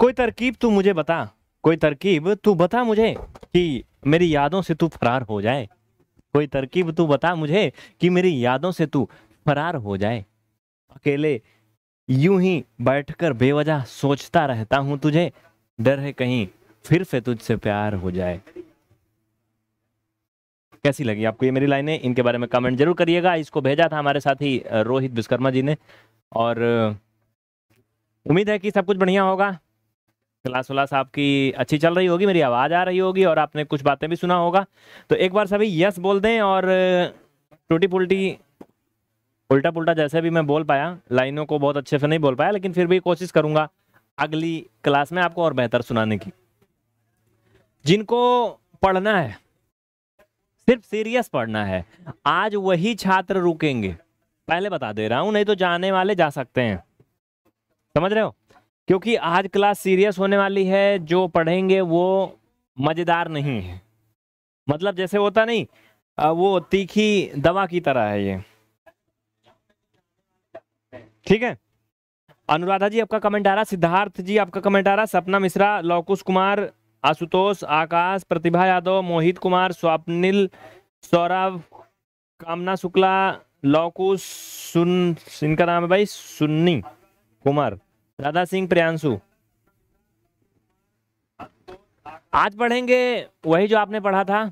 कोई तरकीब तू मुझे बता कोई तरकीब तू बता मुझे कि मेरी यादों से तू फरार हो जाए कोई तरकीब तू बता मुझे कि मेरी यादों से तू फरार हो जाए अकेले यूं ही बैठकर बेवजह सोचता रहता हूं तुझे डर है कहीं फिर से तुझसे प्यार हो जाए कैसी लगी आपको ये मेरी लाइनें इनके बारे में कमेंट जरूर करिएगा इसको भेजा था हमारे साथी रोहित विश्वकर्मा जी ने और उम्मीद है कि सब कुछ बढ़िया होगा क्लास व्लास आपकी अच्छी चल रही होगी मेरी आवाज़ आ रही होगी और आपने कुछ बातें भी सुना होगा तो एक बार सभी यस बोल दें और टूटी पुलटी उल्टा पुल्टा जैसे भी मैं बोल पाया लाइनों को बहुत अच्छे से नहीं बोल पाया लेकिन फिर भी कोशिश करूँगा अगली क्लास में आपको और बेहतर सुनाने की जिनको पढ़ना है सिर्फ सीरियस पढ़ना है आज वही छात्र रुकेंगे पहले बता दे रहा हूँ नहीं तो जाने वाले जा सकते हैं समझ रहे हो क्योंकि आज क्लास सीरियस होने वाली है जो पढ़ेंगे वो मज़ेदार नहीं है मतलब जैसे होता नहीं वो तीखी दवा की तरह है ये ठीक है अनुराधा जी आपका कमेंट आ रहा सिद्धार्थ जी आपका कमेंट आ रहा सपना मिश्रा लौकुश कुमार आशुतोष आकाश प्रतिभा यादव मोहित कुमार स्वप्निल सौरभ कामना शुक्ला लौकुश सुन इनका नाम है भाई सुन्नी कुमार राधा सिंह प्रियांशु आज पढ़ेंगे वही जो आपने पढ़ा था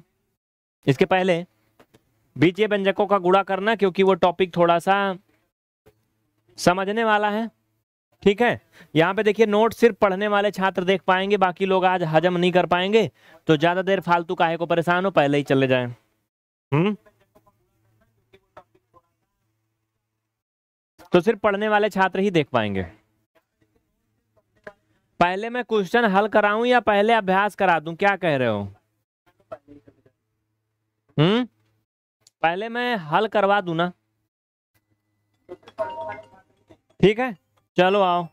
इसके पहले बीच ये व्यंजकों का गुड़ा करना क्योंकि वो टॉपिक थोड़ा सा समझने वाला है ठीक है यहाँ पे देखिए नोट सिर्फ पढ़ने वाले छात्र देख पाएंगे बाकी लोग आज हजम नहीं कर पाएंगे तो ज़्यादा देर फालतू काहे को परेशान हो पहले ही चले जाए हम्म तो सिर्फ पढ़ने वाले छात्र ही देख पाएंगे पहले मैं क्वेश्चन हल कराऊं या पहले अभ्यास करा दूं क्या कह रहे हो हम्म पहले मैं हल करवा दूं ना ठीक है चलो आओ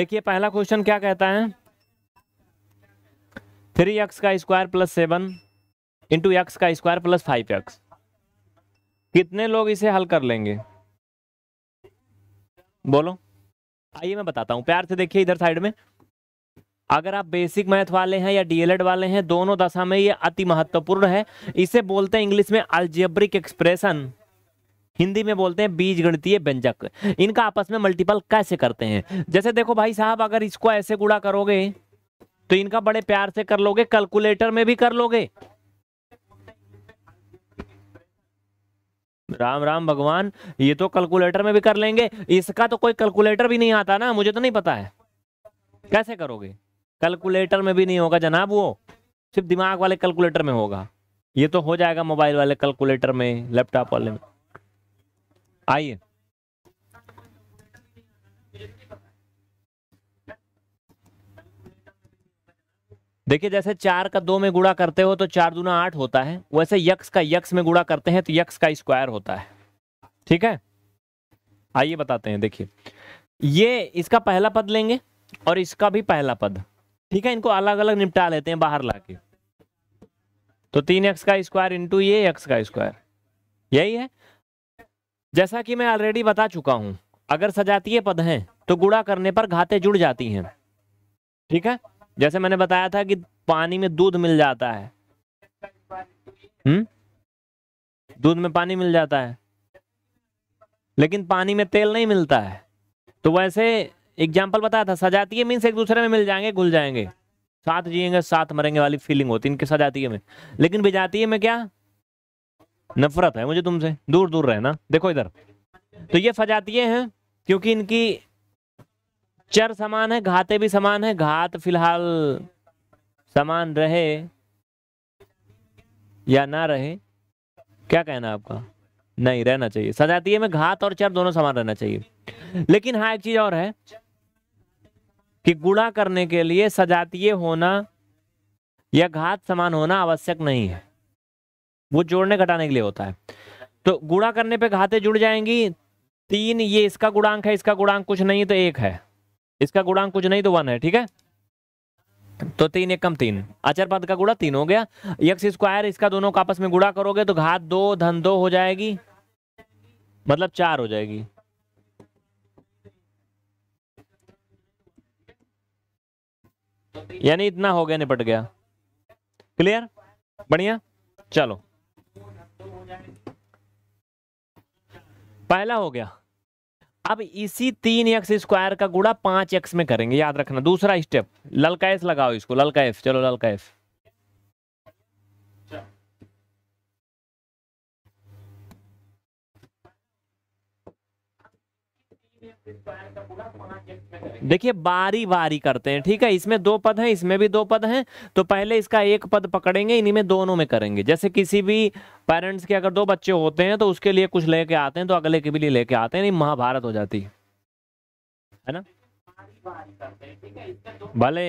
देखिए पहला क्वेश्चन क्या कहता है थ्री एक्स का square plus seven into X का स्क्वायर प्लस फाइव एक्स कितने लोग इसे हल कर लेंगे बोलो आइए मैं बताता हूँ प्यार से देखिए इधर साइड में अगर आप बेसिक मैथ वाले हैं या डीएलएड वाले हैं दोनों दशा में ये अति महत्वपूर्ण है इसे बोलते हैं इंग्लिश में अल्जेब्रिक एक्सप्रेशन हिंदी में बोलते हैं बीज गणितीय व्यंजक इनका आपस में मल्टीपल कैसे करते हैं जैसे देखो भाई साहब अगर इसको ऐसे गुड़ा करोगे तो इनका बड़े प्यार से कर लोगे कैलकुलेटर में भी कर लोगे राम राम भगवान ये तो कैलकुलेटर में भी कर लेंगे इसका तो कोई कैलकुलेटर भी नहीं आता ना मुझे तो नहीं पता है कैसे करोगे कैलकुलेटर में भी नहीं होगा जनाब वो सिर्फ दिमाग वाले कैलकुलेटर में होगा ये तो हो जाएगा मोबाइल वाले कैलकुलेटर में लैपटॉप वाले में आइए देखिए जैसे चार का दो में गुड़ा करते हो तो चार दूना आठ होता है वैसे यक्स का यक्स में गुड़ा करते हैं तो यक्स का स्क्वायर होता है ठीक है आइए बताते हैं देखिए ये इसका पहला पद लेंगे और इसका भी पहला पद ठीक है इनको अलग अलग निपटा लेते हैं बाहर लाके तो तीन एक्स का स्क्वायर इंटू ये एक्स का स्क्वायर यही है जैसा कि मैं ऑलरेडी बता चुका हूं अगर सजातीय पद हैं तो गुड़ा करने पर घाते जुड़ जाती हैं ठीक है जैसे मैंने बताया था कि पानी में दूध मिल जाता है हम्म दूध में पानी मिल जाता है लेकिन पानी में तेल नहीं मिलता है तो वैसे एग्जाम्पल बताया था सजातीय मीन्स एक दूसरे में मिल जाएंगे घुल जाएंगे साथ जिएंगे साथ मरेंगे वाली फीलिंग होती है इनके सजातीय में लेकिन विजातीय में क्या नफरत है मुझे तुमसे दूर दूर रहना देखो इधर तो ये सजातीय हैं क्योंकि इनकी चर समान है घाते भी समान है घात फिलहाल समान रहे या ना रहे क्या कहना आपका नहीं रहना चाहिए सजातीय में घात और चर दोनों समान रहना चाहिए लेकिन हाँ एक चीज और है कि गुणा करने के लिए सजातीय होना या घात समान होना आवश्यक नहीं है वो जोड़ने घटाने के लिए होता है तो गुणा करने पे घाते जुड़ जाएंगी तीन ये इसका गुणांक है इसका गुणांक कुछ नहीं तो एक है इसका गुणांक कुछ नहीं तो वन है ठीक है तो तीन एक कम तीन अचर पद का गुड़ा तीन हो गया यक्स स्क्वायर इसका दोनों का आपस में गुड़ा करोगे तो घात दो धन दो हो जाएगी मतलब चार हो जाएगी यानी इतना हो गया निपट गया क्लियर बढ़िया चलो पहला हो गया अब इसी तीन एक्स स्क्वायर का गुड़ा पांच एक्स में करेंगे याद रखना दूसरा स्टेप ललका एस लगाओ इसको ललका एस चलो ललका एस देखिए बारी बारी करते हैं ठीक है इसमें दो पद हैं इसमें भी दो पद हैं तो पहले इसका एक पद पकड़ेंगे इन्हीं में दोनों में करेंगे जैसे किसी भी पेरेंट्स के अगर दो बच्चे होते हैं तो उसके लिए कुछ लेके आते हैं तो अगले के भी लिए लेके आते हैं नहीं महाभारत हो जाती है ना भले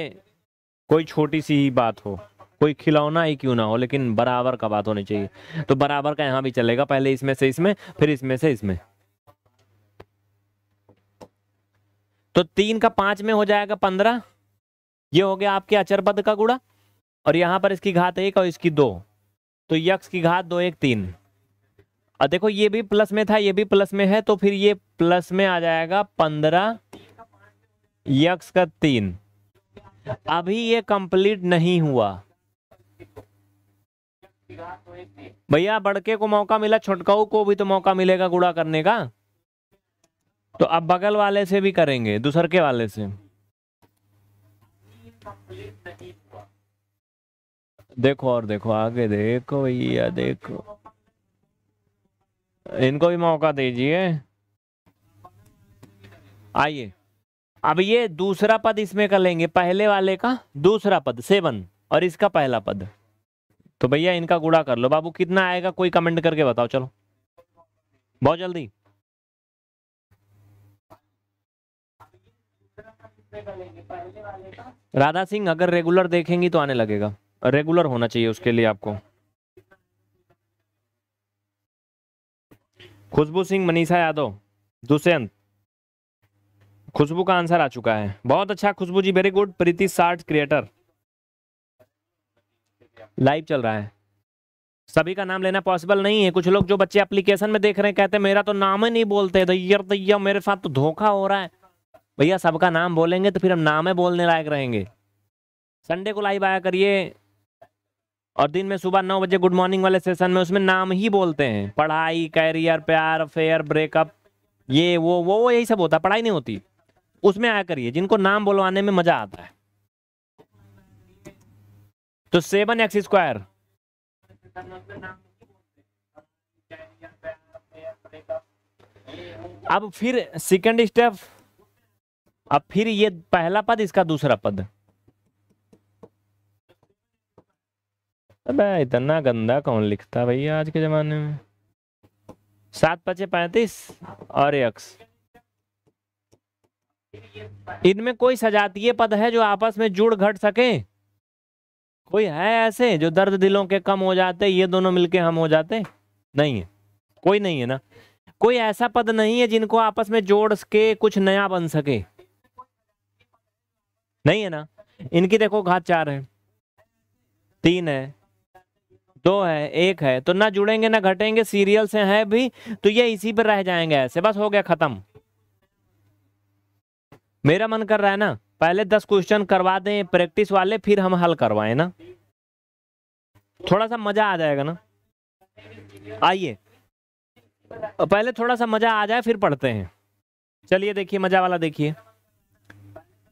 कोई छोटी सी ही बात हो कोई खिलौना ही क्यों ना हो लेकिन बराबर का बात होनी चाहिए तो बराबर का यहाँ भी चलेगा पहले इसमें से इसमें फिर इसमें से इसमें तो तीन का पांच में हो जाएगा पंद्रह ये हो गया आपके अचर पद का गुड़ा और यहां पर इसकी घात एक और इसकी दो तो यक्ष की घात दो एक तीन और देखो ये भी प्लस में था ये भी प्लस में है तो फिर ये प्लस में आ जाएगा पंद्रह यक्स का तीन अभी ये कंप्लीट नहीं हुआ भैया बड़के को मौका मिला छोटकाऊ को भी तो मौका मिलेगा गुड़ा करने का तो अब बगल वाले से भी करेंगे दूसर के वाले से देखो और देखो आगे देखो भैया देखो इनको भी मौका दीजिए आइए अब ये दूसरा पद इसमें कर लेंगे पहले वाले का दूसरा पद सेवन और इसका पहला पद तो भैया इनका गुड़ा कर लो बाबू कितना आएगा कोई कमेंट करके बताओ चलो बहुत जल्दी राधा सिंह अगर रेगुलर देखेंगी तो आने लगेगा रेगुलर होना चाहिए उसके लिए आपको खुशबू सिंह मनीषा यादव दुष्यंत खुशबू का आंसर आ चुका है बहुत अच्छा खुशबू जी वेरी गुड प्रीति साठ क्रिएटर लाइव चल रहा है सभी का नाम लेना पॉसिबल नहीं है कुछ लोग जो बच्चे एप्लीकेशन में देख रहे हैं कहते हैं मेरा तो नाम ही नहीं बोलते दैयर दैया मेरे साथ तो धोखा हो रहा है भैया सबका नाम बोलेंगे तो फिर हम नाम बोलने लायक रहेंगे संडे को लाइव आया करिए और दिन में सुबह नौ बजे गुड मॉर्निंग वाले सेशन में उसमें नाम ही बोलते हैं पढ़ाई कैरियर प्यार फेयर ब्रेकअप ये वो वो वो यही सब होता पढ़ाई नहीं होती उसमें आया करिए जिनको नाम बोलवाने में मजा आता है तो सेवन एक्स स्क्वायर अब फिर सेकंड स्टेप अब फिर ये पहला पद इसका दूसरा पद अबे इतना गंदा कौन लिखता भैया आज के जमाने में सात पचे पैतीस और यक्स इनमें कोई सजातीय पद है जो आपस में जुड़ घट सके कोई है ऐसे जो दर्द दिलों के कम हो जाते ये दोनों मिलके हम हो जाते नहीं है कोई नहीं है ना कोई ऐसा पद नहीं है जिनको आपस में जोड़ के कुछ नया बन सके नहीं है ना इनकी देखो घात चार है तीन है दो है एक है तो ना जुड़ेंगे ना घटेंगे सीरियल से है भी तो ये इसी पर रह जाएंगे ऐसे बस हो गया खत्म मेरा मन कर रहा है ना पहले दस क्वेश्चन करवा दें प्रैक्टिस वाले फिर हम हल करवाए ना थोड़ा सा मजा आ जाएगा ना आइए पहले थोड़ा सा मजा आ जाए फिर पढ़ते हैं चलिए देखिए मजा वाला देखिए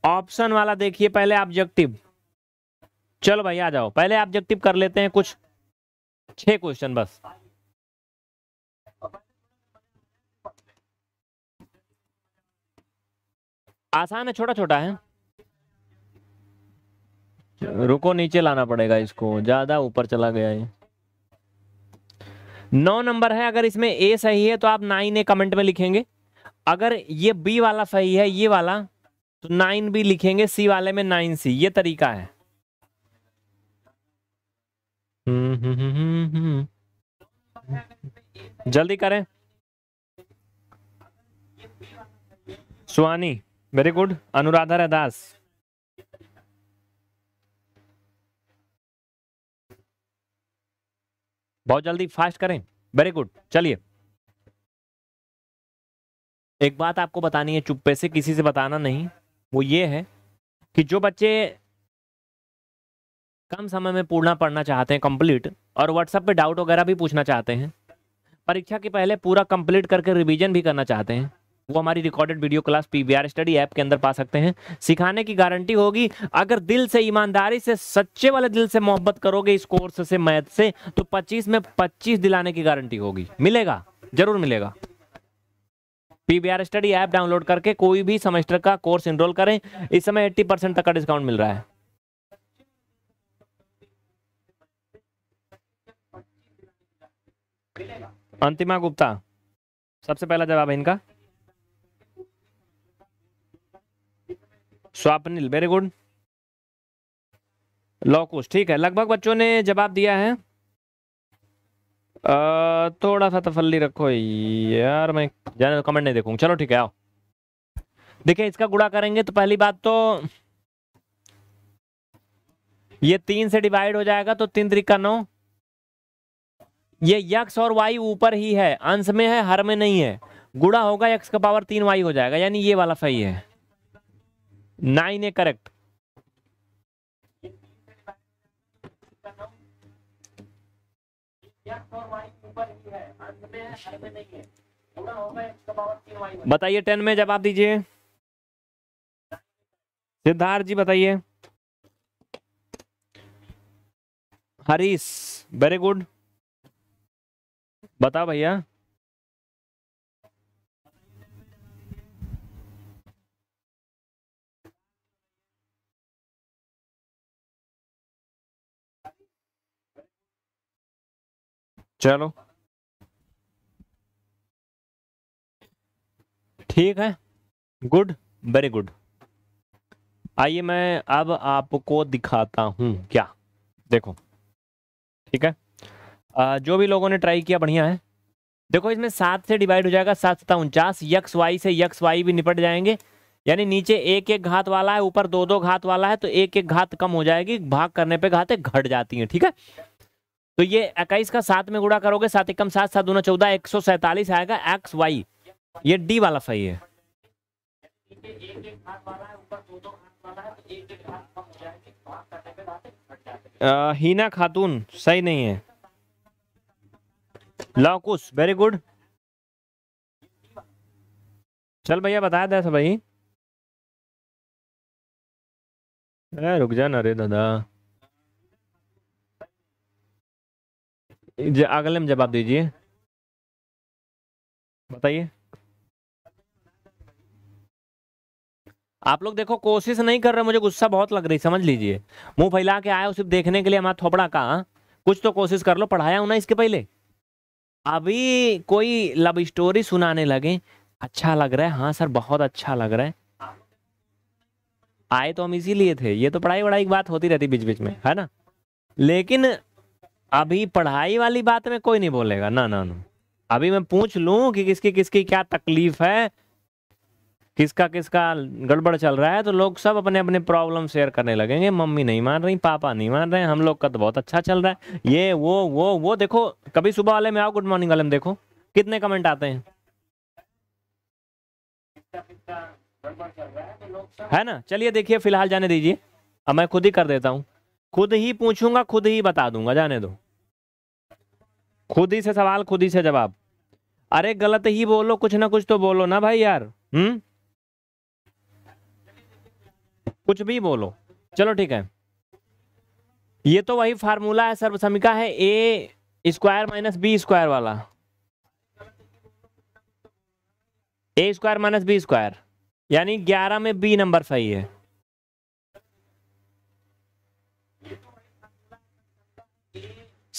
ऑप्शन वाला देखिए पहले ऑब्जेक्टिव चलो भाई आ जाओ पहले ऑब्जेक्टिव कर लेते हैं कुछ छह क्वेश्चन बस आसान है छोटा छोटा है रुको नीचे लाना पड़ेगा इसको ज्यादा ऊपर चला गया है नौ नंबर है अगर इसमें ए सही है तो आप नाइन ए कमेंट में लिखेंगे अगर ये बी वाला सही है ये वाला तो नाइन भी लिखेंगे सी वाले में नाइन सी ये तरीका है जल्दी करें सुहानी वेरी गुड अनुराधा रदास बहुत जल्दी फास्ट करें वेरी गुड चलिए एक बात आपको बतानी है चुप्पे से किसी से बताना नहीं वो ये है कि जो बच्चे कम समय में पूर्णा पढ़ना चाहते हैं कंप्लीट और व्हाट्सएप पे डाउट वगैरह भी पूछना चाहते हैं परीक्षा के पहले पूरा कंप्लीट करके रिवीजन भी करना चाहते हैं वो हमारी recorded video class PVR study app के अंदर पा सकते हैं सिखाने की गारंटी होगी अगर दिल से ईमानदारी से सच्चे वाले दिल से मोहब्बत करोगे इस कोर्स से मैथ से तो 25 में 25 दिलाने की गारंटी होगी मिलेगा जरूर मिलेगा पीवीआर स्टडी ऐप डाउनलोड करके कोई भी सेमेस्टर का कोर्स इनरोल करें इस समय 80 परसेंट तक का डिस्काउंट मिल रहा है अंतिमा गुप्ता सबसे पहला जवाब है इनका स्वापनिल वेरी गुड लॉकुश ठीक है लगभग बच्चों ने जवाब दिया है थोड़ा सा तसली रखो यार मैं जाने कमेंट तो नहीं देखूंगा चलो ठीक है आओ देखिए इसका गुड़ा करेंगे तो पहली बात तो ये तीन से डिवाइड हो जाएगा तो तीन त्रिका नौ ये यक्स और वाई ऊपर ही है अंश में है हर में नहीं है गुड़ा होगा यक्स का पावर तीन वाई हो जाएगा यानी ये वाला सही है नाइन ए करेक्ट बताइए टेन में जवाब दीजिए सिद्धार्थ जी बताइए हरीश वेरी गुड बताओ भैया चलो ठीक है गुड वेरी गुड आइए मैं अब आपको दिखाता हूं क्या देखो ठीक है आ, जो भी लोगों ने ट्राई किया बढ़िया है देखो इसमें सात से डिवाइड हो जाएगा सात सता उनचास यक्स वाई से यक्स वाई भी निपट जाएंगे यानी नीचे एक एक घात वाला है ऊपर दो दो घात वाला है तो एक एक घात कम हो जाएगी भाग करने पे घातें घट जाती हैं ठीक है तो ये इक्कीस का सात में गुड़ा करोगे सात एकम सात सात दोनों चौदह एक सौ सैतालीस आएगा एक्स वाई ये डी वाला सही है हीना खातून सही नहीं है लाकुस वेरी गुड चल भैया बताया था भाई रुक जा ना रे दादा अगले में जवाब दीजिए बताइए आप लोग देखो कोशिश नहीं कर रहे मुझे गुस्सा बहुत लग रही समझ लीजिए मुंह फैला के आया सिर्फ देखने के लिए हमारा थोपड़ा कहा कुछ तो कोशिश कर लो पढ़ाया हूं ना इसके पहले अभी कोई लव स्टोरी सुनाने लगे अच्छा लग रहा है हाँ सर बहुत अच्छा लग रहा है आए तो हम इसीलिए थे ये तो पढ़ाई वढ़ाई की बात होती रहती बीच बीच में है ना लेकिन अभी पढ़ाई वाली बात में कोई नहीं बोलेगा ना ना ना अभी मैं पूछ लूं कि किसकी किसकी क्या तकलीफ है किसका किसका गड़बड़ चल रहा है तो लोग सब अपने अपने प्रॉब्लम शेयर करने लगेंगे मम्मी नहीं मान रही पापा नहीं मान रहे हम लोग का तो बहुत अच्छा चल रहा है ये वो वो वो देखो कभी सुबह वाले में आओ गुड मॉर्निंग वाले में देखो कितने कमेंट आते हैं है ना चलिए देखिए फिलहाल जाने दीजिए अब मैं खुद ही कर देता हूँ खुद ही पूछूंगा खुद ही बता दूंगा जाने दो खुद ही से सवाल खुद ही से जवाब अरे गलत ही बोलो कुछ ना कुछ तो बोलो ना भाई यार हम्म कुछ भी बोलो चलो ठीक है ये तो वही फार्मूला है सर्वसमिका है A square minus B square वाला A square minus B square यानी ग्यारह में बी नंबर सही है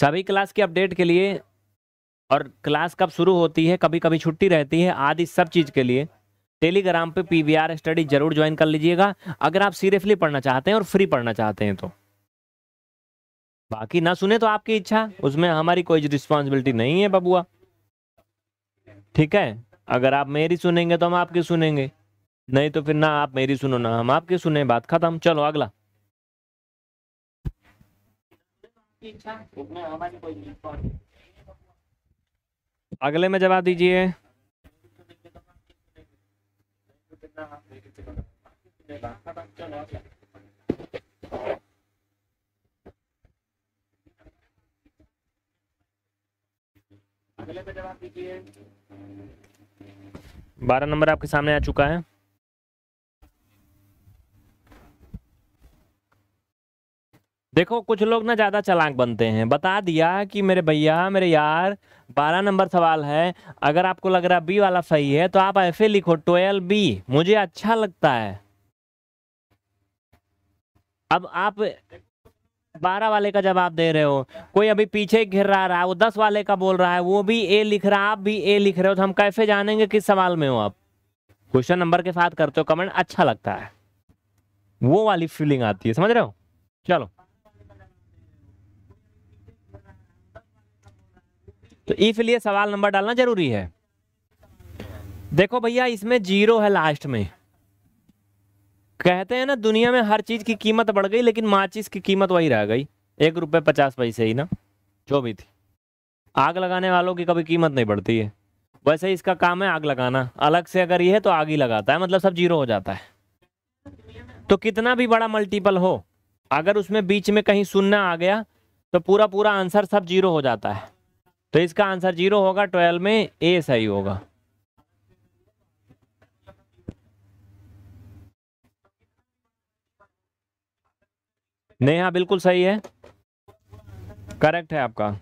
सभी क्लास की अपडेट के लिए और क्लास कब शुरू होती है कभी कभी छुट्टी रहती है आदि सब चीज़ के लिए टेलीग्राम पे आर स्टडी जरूर ज्वाइन कर लीजिएगा अगर आप सीरियसली पढ़ना चाहते हैं और फ्री पढ़ना चाहते हैं तो बाकी ना सुने तो आपकी इच्छा उसमें हमारी कोई रिस्पॉन्सिबिलिटी नहीं है बबुआ ठीक है अगर आप मेरी सुनेंगे तो हम आपकी सुनेंगे नहीं तो फिर ना आप मेरी सुनो ना हम आपकी सुने बात खत्म चलो अगला अगले में जवाब दीजिए बारह नंबर आपके सामने आ चुका है देखो कुछ लोग ना ज़्यादा चलाक बनते हैं बता दिया कि मेरे भैया मेरे यार बारह नंबर सवाल है अगर आपको लग रहा बी वाला सही है तो आप ऐसे लिखो ट्वेल्व बी मुझे अच्छा लगता है अब आप बारह वाले का जवाब दे रहे हो कोई अभी पीछे घिर रहा है वो दस वाले का बोल रहा है वो भी ए लिख रहा है आप भी ए लिख रहे हो तो हम कैसे जानेंगे किस सवाल में हो आप क्वेश्चन नंबर के साथ करते हो कमेंट अच्छा लगता है वो वाली फीलिंग आती है समझ रहे हो चलो तो इफ लिए सवाल नंबर डालना जरूरी है देखो भैया इसमें जीरो है लास्ट में कहते हैं ना दुनिया में हर चीज की कीमत बढ़ गई लेकिन माचिस की कीमत वही रह गई एक रुपये पचास पैसे ही ना जो भी थी आग लगाने वालों की कभी कीमत नहीं बढ़ती है वैसे इसका काम है आग लगाना अलग से अगर ये है तो आग ही लगाता है मतलब सब जीरो हो जाता है तो कितना भी बड़ा मल्टीपल हो अगर उसमें बीच में कहीं सुनना आ गया तो पूरा पूरा आंसर सब जीरो हो जाता है तो इसका आंसर जीरो होगा ट्वेल्व में ए सही होगा नेहा बिल्कुल सही है करेक्ट है आपका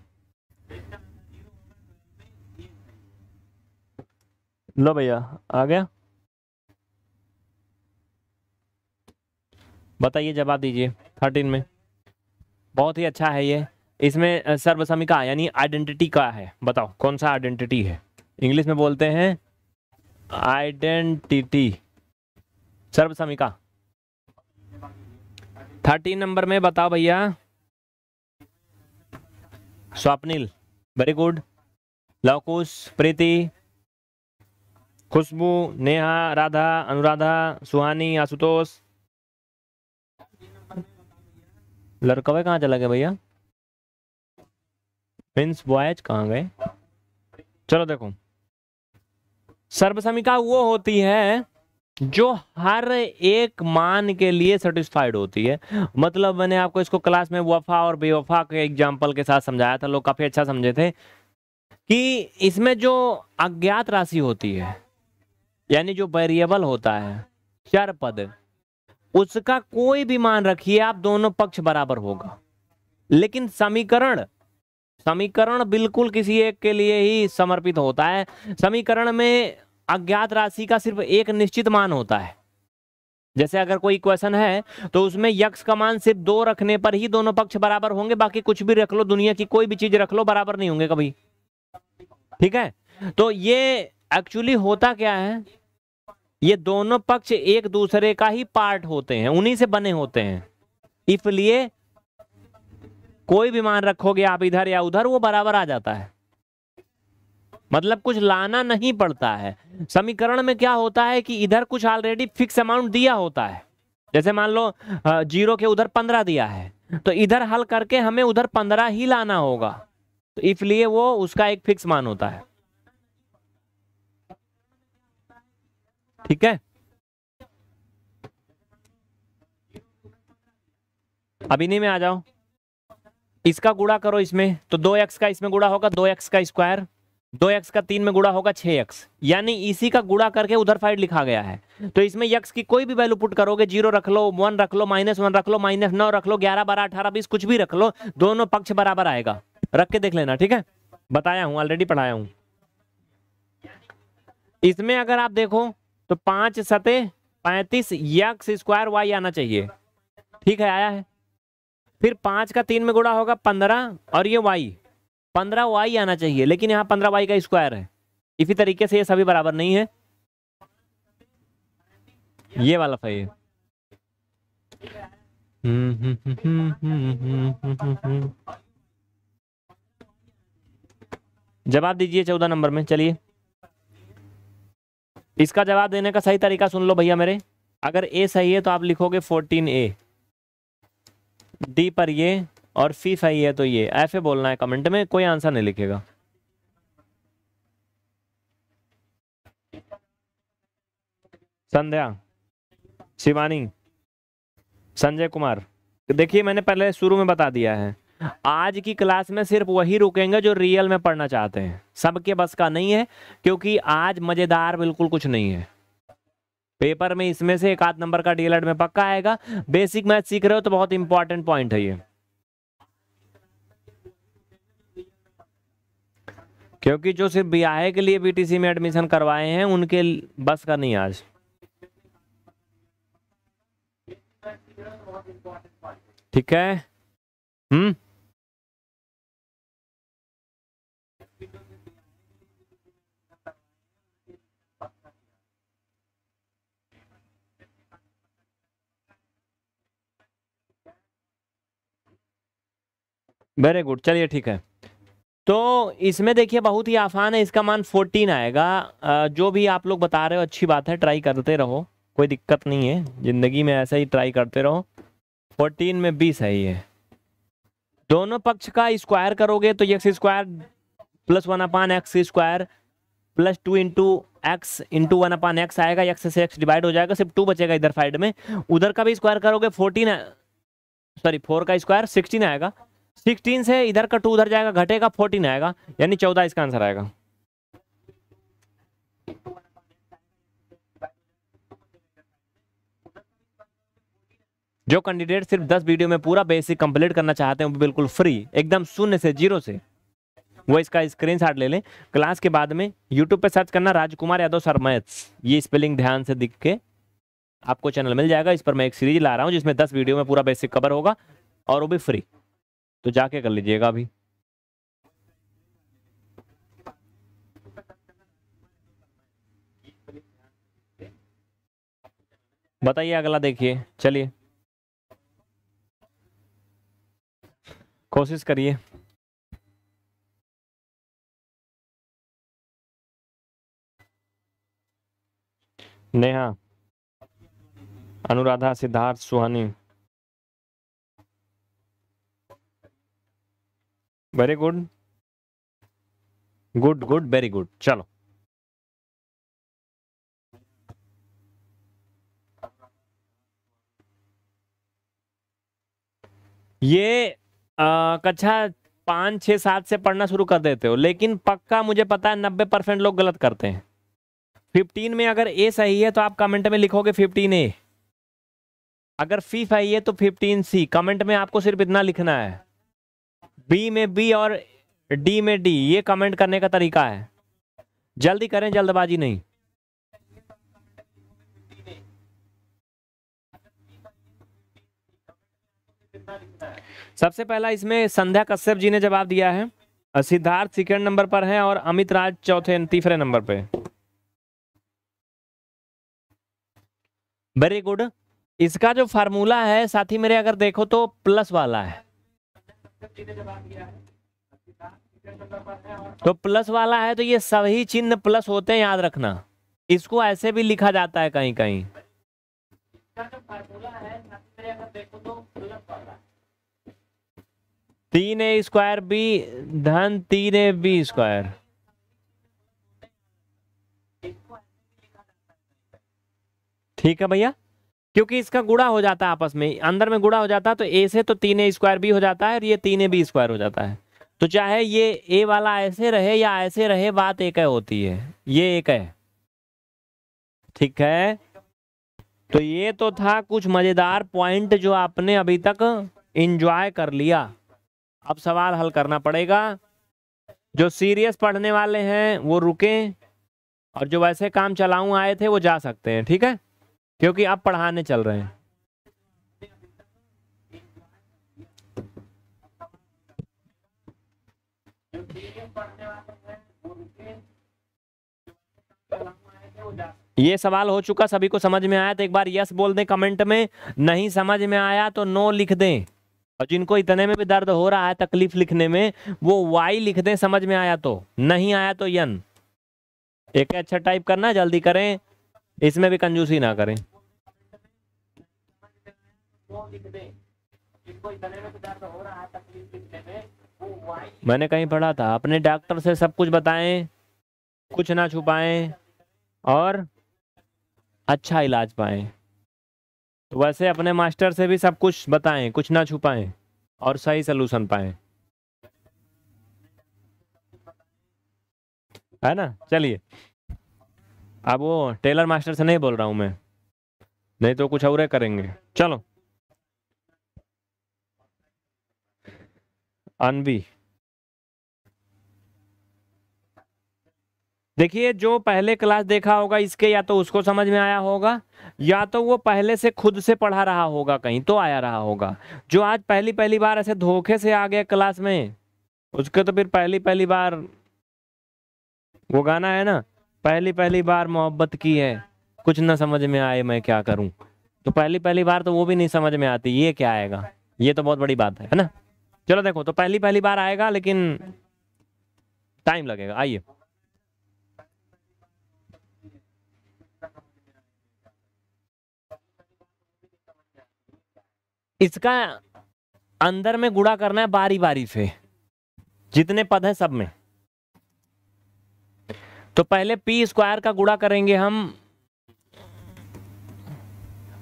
लो भैया आ गया बताइए जवाब दीजिए थर्टीन में बहुत ही अच्छा है ये इसमें सर्वसमिका यानी आइडेंटिटी का है बताओ कौन सा आइडेंटिटी है इंग्लिश में बोलते हैं आइडेंटिटी सर्वसमिका थर्टीन नंबर में बताओ भैया स्वप्निल वेरी गुड लवकुश प्रीति खुशबू नेहा राधा अनुराधा सुहानी आशुतोष लड़कवे कहाँ चला गया भैया प्रिंस बॉयज कहाँ गए चलो देखो सर्वसमिका वो होती है जो हर एक मान के लिए सेटिस्फाइड होती है मतलब मैंने आपको इसको क्लास में वफा और बेवफा के एग्जाम्पल के साथ समझाया था लोग काफ़ी अच्छा समझे थे कि इसमें जो अज्ञात राशि होती है यानी जो वेरिएबल होता है चर पद उसका कोई भी मान रखिए आप दोनों पक्ष बराबर होगा लेकिन समीकरण समीकरण बिल्कुल किसी एक के लिए ही समर्पित होता है समीकरण में अज्ञात राशि का सिर्फ एक निश्चित मान होता है जैसे अगर कोई क्वेश्चन है तो उसमें यक्ष का मान सिर्फ दो रखने पर ही दोनों पक्ष बराबर होंगे बाकी कुछ भी रख लो दुनिया की कोई भी चीज रख लो बराबर नहीं होंगे कभी ठीक है तो ये एक्चुअली होता क्या है ये दोनों पक्ष एक दूसरे का ही पार्ट होते हैं उन्हीं से बने होते हैं इसलिए कोई भी मान रखोगे आप इधर या उधर वो बराबर आ जाता है मतलब कुछ लाना नहीं पड़ता है समीकरण में क्या होता है कि इधर कुछ ऑलरेडी फिक्स अमाउंट दिया होता है जैसे मान लो जीरो के उधर पंद्रह दिया है तो इधर हल करके हमें उधर पंद्रह ही लाना होगा तो इसलिए वो उसका एक फिक्स मान होता है ठीक है अभी नहीं में आ जाओ इसका गुड़ा करो इसमें तो दो एक्स का इसमें गुड़ा होगा दो एक्स का स्क्वायर दो एक्स का तीन में गुड़ा होगा छह एक्स यानी इसी का गुड़ा करके उधर फाइड लिखा गया है तो इसमें यक्स की कोई भी वैल्यू पुट करोगे जीरो रख लो वन रख लो माइनस वन रख लो माइनस नौ रख लो ग्यारह बारह अठारह बीस कुछ भी रख लो दोनों पक्ष बराबर आएगा रख के देख लेना ठीक है बताया हूं ऑलरेडी पढ़ाया हूं इसमें अगर आप देखो तो पांच सते पैंतीस यक्स स्क्वायर वाई आना चाहिए ठीक है आया है फिर पाँच का तीन में गुड़ा होगा पंद्रह और ये वाई पंद्रह वाई आना चाहिए लेकिन यहाँ पंद्रह वाई का स्क्वायर है इसी तरीके से ये सभी बराबर नहीं है ये वाला सही है हम्म, हम्म, हम्म, जवाब दीजिए चौदह नंबर में चलिए इसका जवाब देने का सही तरीका सुन लो भैया मेरे अगर ए सही है तो आप लिखोगे फोर्टीन ए डी पर ये और फी फाई है तो ये ऐसे बोलना है कमेंट में कोई आंसर नहीं लिखेगा संध्या शिवानी संजय कुमार देखिए मैंने पहले शुरू में बता दिया है आज की क्लास में सिर्फ वही रुकेंगे जो रियल में पढ़ना चाहते हैं सबके बस का नहीं है क्योंकि आज मज़ेदार बिल्कुल कुछ नहीं है पेपर में इसमें से एक आध नंबर का डीएलएड में पक्का आएगा बेसिक मैथ सीख रहे हो तो बहुत इंपॉर्टेंट पॉइंट है ये क्योंकि जो सिर्फ बिहार के लिए बीटीसी में एडमिशन करवाए हैं उनके बस का नहीं आज ठीक है हम्म वेरी गुड चलिए ठीक है तो इसमें देखिए बहुत ही आसान है इसका मान 14 आएगा जो भी आप लोग बता रहे हो अच्छी बात है ट्राई करते रहो कोई दिक्कत नहीं है ज़िंदगी में ऐसा ही ट्राई करते रहो 14 में 20 है ये दोनों पक्ष का स्क्वायर करोगे तो X square plus one upon X square plus two into X into one upon X आएगा एक्स से एक्स डिवाइड हो जाएगा सिर्फ टू बचेगा इधर साइड में उधर का भी स्क्वायर करोगे फोर्टीन सॉरी फोर का स्क्वायर सिक्सटीन आएगा सिक्सटीन से इधर का टू उधर जाएगा घटेगा फोर्टीन आएगा यानी चौदह इसका आंसर आएगा जो कैंडिडेट सिर्फ दस वीडियो में पूरा बेसिक कंप्लीट करना चाहते हैं वो बिल्कुल फ्री एकदम शून्य से जीरो से वो इसका स्क्रीन शॉट ले लें क्लास के बाद में यूट्यूब पे सर्च करना राजकुमार यादव सर मैथ्स ये स्पेलिंग ध्यान से दिख के आपको चैनल मिल जाएगा इस पर मैं एक सीरीज ला रहा हूँ जिसमें दस वीडियो में पूरा बेसिक कवर होगा और वो भी फ्री तो जाके कर लीजिएगा अभी बताइए अगला देखिए चलिए कोशिश करिए Neha Anuradha Siddharth Suhani very good good good very good चलो ये कक्षा पांच छह सात से पढ़ना शुरू कर देते हो लेकिन पक्का मुझे पता है नब्बे परसेंट लोग गलत करते हैं फिफ्टीन में अगर ए सही है तो आप कमेंट में लिखोगे फिफ्टीन ए अगर फी सही है तो फिफ्टीन सी कमेंट में आपको सिर्फ इतना लिखना है बी में बी और डी में डी ये कमेंट करने का तरीका है जल्दी करें जल्दबाजी नहीं सबसे पहला इसमें संध्या कश्यप जी ने जवाब दिया है सिद्धार्थ सेकेंड नंबर पर है और अमित राज चौथे तीसरे नंबर पे वेरी गुड इसका जो फार्मूला है साथी मेरे अगर देखो तो प्लस वाला है तो प्लस वाला है तो ये सभी चिन्ह प्लस होते हैं याद रखना इसको ऐसे भी लिखा जाता है कहीं कहीं तीन ए स्क्वायर बी धन तीन ए बी स्क्वायर ठीक है भैया क्योंकि इसका गुड़ा हो जाता है आपस में अंदर में गुड़ा हो जाता है तो ए से तो तीन ए स्क्वायर बी हो जाता है और ये तीन ए बी स्क्वायर हो जाता है तो चाहे ये ए वाला ऐसे रहे या ऐसे रहे बात एक है होती है ये एक है ठीक है तो ये तो था कुछ मज़ेदार पॉइंट जो आपने अभी तक इंजॉय कर लिया अब सवाल हल करना पड़ेगा जो सीरियस पढ़ने वाले हैं वो रुके और जो वैसे काम चलाऊ आए थे वो जा सकते हैं ठीक है क्योंकि आप पढ़ाने चल रहे हैं ये सवाल हो चुका सभी को समझ में आया तो एक बार यस बोल दें कमेंट में नहीं समझ में आया तो नो लिख दें और जिनको इतने में भी दर्द हो रहा है तकलीफ लिखने में वो वाई लिख दें समझ में आया तो नहीं आया तो यन एक अच्छा टाइप करना जल्दी करें इसमें भी कंजूसी ना करें मैंने कहीं पढ़ा था अपने डॉक्टर से सब कुछ बताएं कुछ ना छुपाएं और अच्छा इलाज पाएं तो वैसे अपने मास्टर से भी सब कुछ बताएं कुछ ना छुपाएं और सही सलूशन पाएं है ना चलिए अब वो टेलर मास्टर से नहीं बोल रहा हूँ मैं नहीं तो कुछ और करेंगे चलो अनवी देखिए जो पहले क्लास देखा होगा इसके या तो उसको समझ में आया होगा या तो वो पहले से खुद से पढ़ा रहा होगा कहीं तो आया रहा होगा जो आज पहली पहली बार ऐसे धोखे से आ गया क्लास में उसके तो फिर पहली पहली बार वो गाना है ना पहली पहली बार मोहब्बत की है कुछ ना समझ में आए मैं क्या करूं तो पहली पहली बार तो वो भी नहीं समझ में आती ये क्या आएगा ये तो बहुत बड़ी बात है है ना चलो देखो तो पहली पहली बार आएगा लेकिन टाइम लगेगा आइए इसका अंदर में गुड़ा करना है बारी बारी से जितने पद हैं सब में तो पहले पी स्क्वायर का गुड़ा करेंगे हम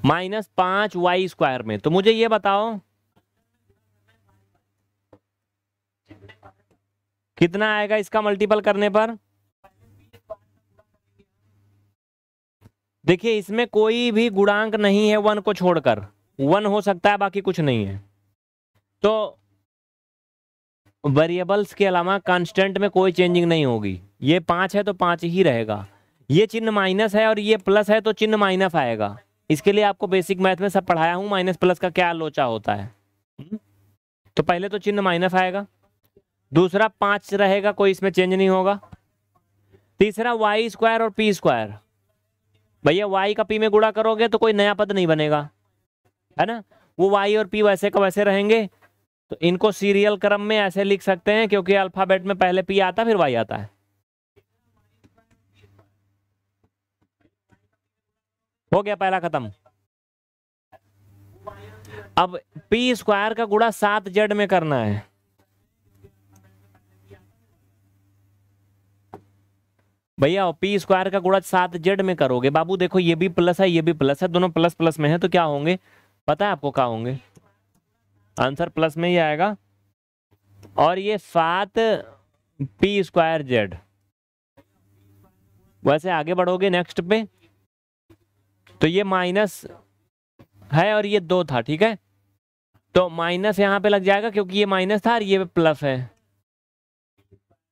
माइनस पांच वाई स्क्वायर में तो मुझे ये बताओ कितना आएगा इसका मल्टीपल करने पर देखिए इसमें कोई भी गुणांक नहीं है वन को छोड़कर वन हो सकता है बाकी कुछ नहीं है तो वेरिएबल्स के अलावा कांस्टेंट में कोई चेंजिंग नहीं होगी ये पाँच है तो पाँच ही रहेगा ये चिन्ह माइनस है और ये प्लस है तो चिन्ह माइनस आएगा इसके लिए आपको बेसिक मैथ में सब पढ़ाया हूँ माइनस प्लस का क्या लोचा होता है हम्म। तो पहले तो चिन्ह माइनस आएगा दूसरा पाँच रहेगा कोई इसमें चेंज नहीं होगा तीसरा वाई स्क्वायर और पी स्क्वायर भैया वाई का पी में गुड़ा करोगे तो कोई नया पद नहीं बनेगा है ना वो वाई और पी वैसे का वैसे रहेंगे तो इनको सीरियल क्रम में ऐसे लिख सकते हैं क्योंकि अल्फ़ाबेट में पहले पी आता फिर वाई आता है हो गया पहला खत्म अब पी स्क्वायर का गुड़ा सात जेड में करना है भैया पी स्क्वायर का गुड़ा सात जेड में करोगे बाबू देखो ये भी प्लस है ये भी प्लस है दोनों प्लस प्लस में है तो क्या होंगे पता है आपको क्या होंगे आंसर प्लस में ही आएगा और ये सात पी स्क्वायर जेड वैसे आगे बढ़ोगे नेक्स्ट पे तो ये माइनस है और ये दो था ठीक है तो माइनस यहाँ पे लग जाएगा क्योंकि ये माइनस था और ये प्लस है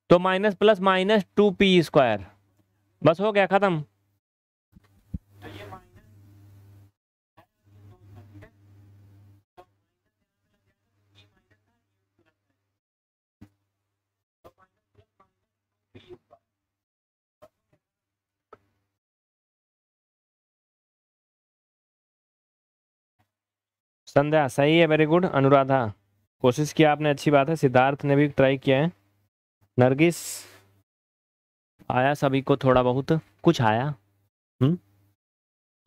तो minus plus minus two p square बस हो गया ख़त्म संध्या सही है वेरी गुड अनुराधा कोशिश किया आपने अच्छी बात है सिद्धार्थ ने भी ट्राई किया है नरगिस आया सभी को थोड़ा बहुत कुछ आया हम्म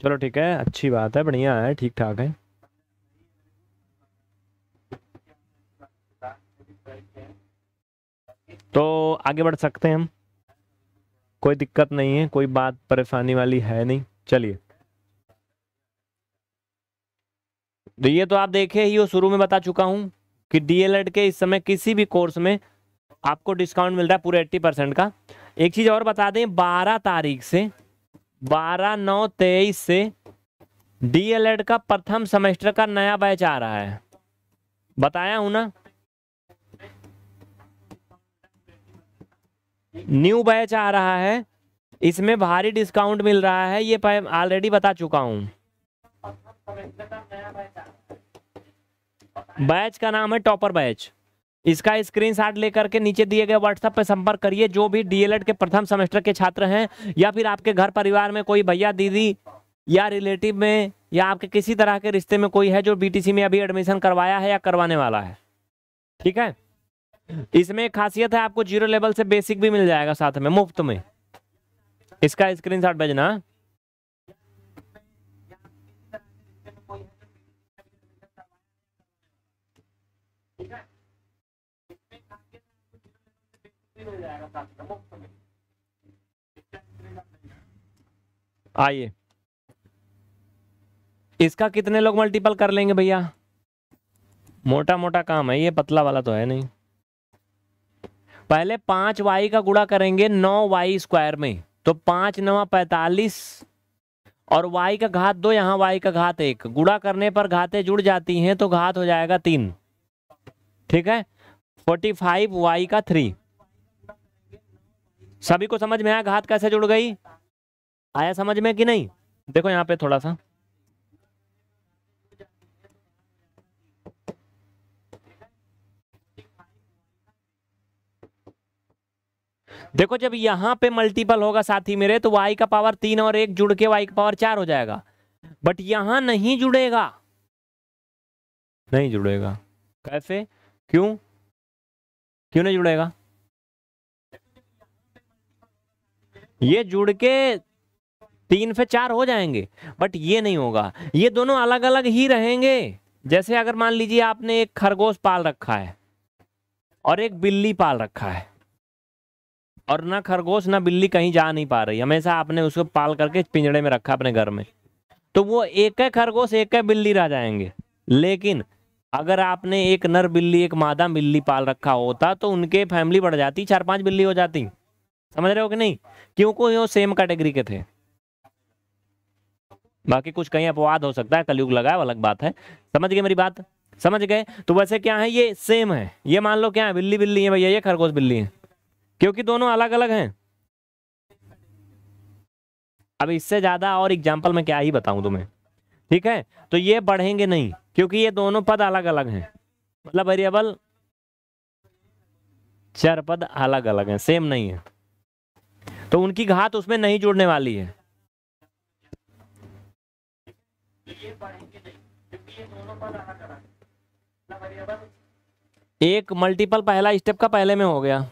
चलो ठीक है अच्छी बात है बढ़िया है ठीक ठाक है तो आगे बढ़ सकते हैं हम कोई दिक्कत नहीं है कोई बात परेशानी वाली है नहीं चलिए तो ये तो आप देखे ही हो शुरू में बता चुका हूँ कि डीएलएड के इस समय किसी भी कोर्स में आपको डिस्काउंट मिल रहा है पूरे एट्टी परसेंट का एक चीज़ और बता दें बारह तारीख से बारह नौ तेईस से डीएलएड का प्रथम सेमेस्टर का नया बैच आ रहा है बताया हूं ना न्यू बैच आ रहा है इसमें भारी डिस्काउंट मिल रहा है ये ऑलरेडी बता चुका हूं बैच का नाम है टॉपर बैच इसका स्क्रीनशॉट लेकर के नीचे दिए गए व्हाट्सएप पर संपर्क करिए जो भी डीएलएड के प्रथम सेमेस्टर के छात्र हैं या फिर आपके घर परिवार में कोई भैया दीदी या रिलेटिव में या आपके किसी तरह के रिश्ते में कोई है जो बीटीसी में अभी एडमिशन करवाया है या करवाने वाला है ठीक है इसमें खासियत है आपको जीरो लेवल से बेसिक भी मिल जाएगा साथ में मुफ्त में इसका स्क्रीनशॉट भेजना जाएगा आइए इसका कितने लोग मल्टीपल कर लेंगे भैया मोटा मोटा काम है ये पतला वाला तो है नहीं पहले पांच वाई का गुड़ा करेंगे नौ वाई स्क्वायर में तो पांच नवा पैतालीस और वाई का घात दो यहां वाई का घात एक गुड़ा करने पर घातें जुड़ जाती हैं तो घात हो जाएगा तीन ठीक है फोर्टी फाइव वाई का थ्री सभी को समझ में आया घात कैसे जुड़ गई आया समझ में कि नहीं देखो यहाँ पे थोड़ा सा देखो जब यहाँ पे मल्टीपल होगा साथी मेरे तो वाई का पावर तीन और एक जुड़ के वाई का पावर चार हो जाएगा बट यहां नहीं जुड़ेगा नहीं जुड़ेगा कैसे क्यों क्यों नहीं जुड़ेगा ये जुड़ के तीन से चार हो जाएंगे बट ये नहीं होगा ये दोनों अलग अलग ही रहेंगे जैसे अगर मान लीजिए आपने एक खरगोश पाल रखा है और एक बिल्ली पाल रखा है और ना खरगोश ना बिल्ली कहीं जा नहीं पा रही हमेशा आपने उसको पाल करके पिंजड़े में रखा अपने घर में तो वो एक है खरगोश एक है बिल्ली रह जाएंगे लेकिन अगर आपने एक नर बिल्ली एक मादा बिल्ली पाल रखा होता तो उनके फैमिली बढ़ जाती चार पांच बिल्ली हो जाती समझ रहे हो कि नहीं क्यों को सेम कैटेगरी के थे बाकी कुछ कहीं अपवाद हो सकता है कलयुग लगा अलग बात है समझ गए मेरी बात समझ गए तो वैसे क्या है ये सेम है ये मान लो क्या है बिल्ली बिल्ली है भैया ये खरगोश बिल्ली है क्योंकि दोनों अलग अलग हैं अब इससे ज्यादा और एग्जाम्पल मैं क्या ही बताऊं तुम्हें ठीक है तो ये बढ़ेंगे नहीं क्योंकि ये दोनों पद अलग अलग हैं मतलब वेरिएबल चार पद अलग अलग हैं सेम नहीं है तो उनकी घात उसमें नहीं जुड़ने वाली है एक मल्टीपल पहला स्टेप का पहले में हो गया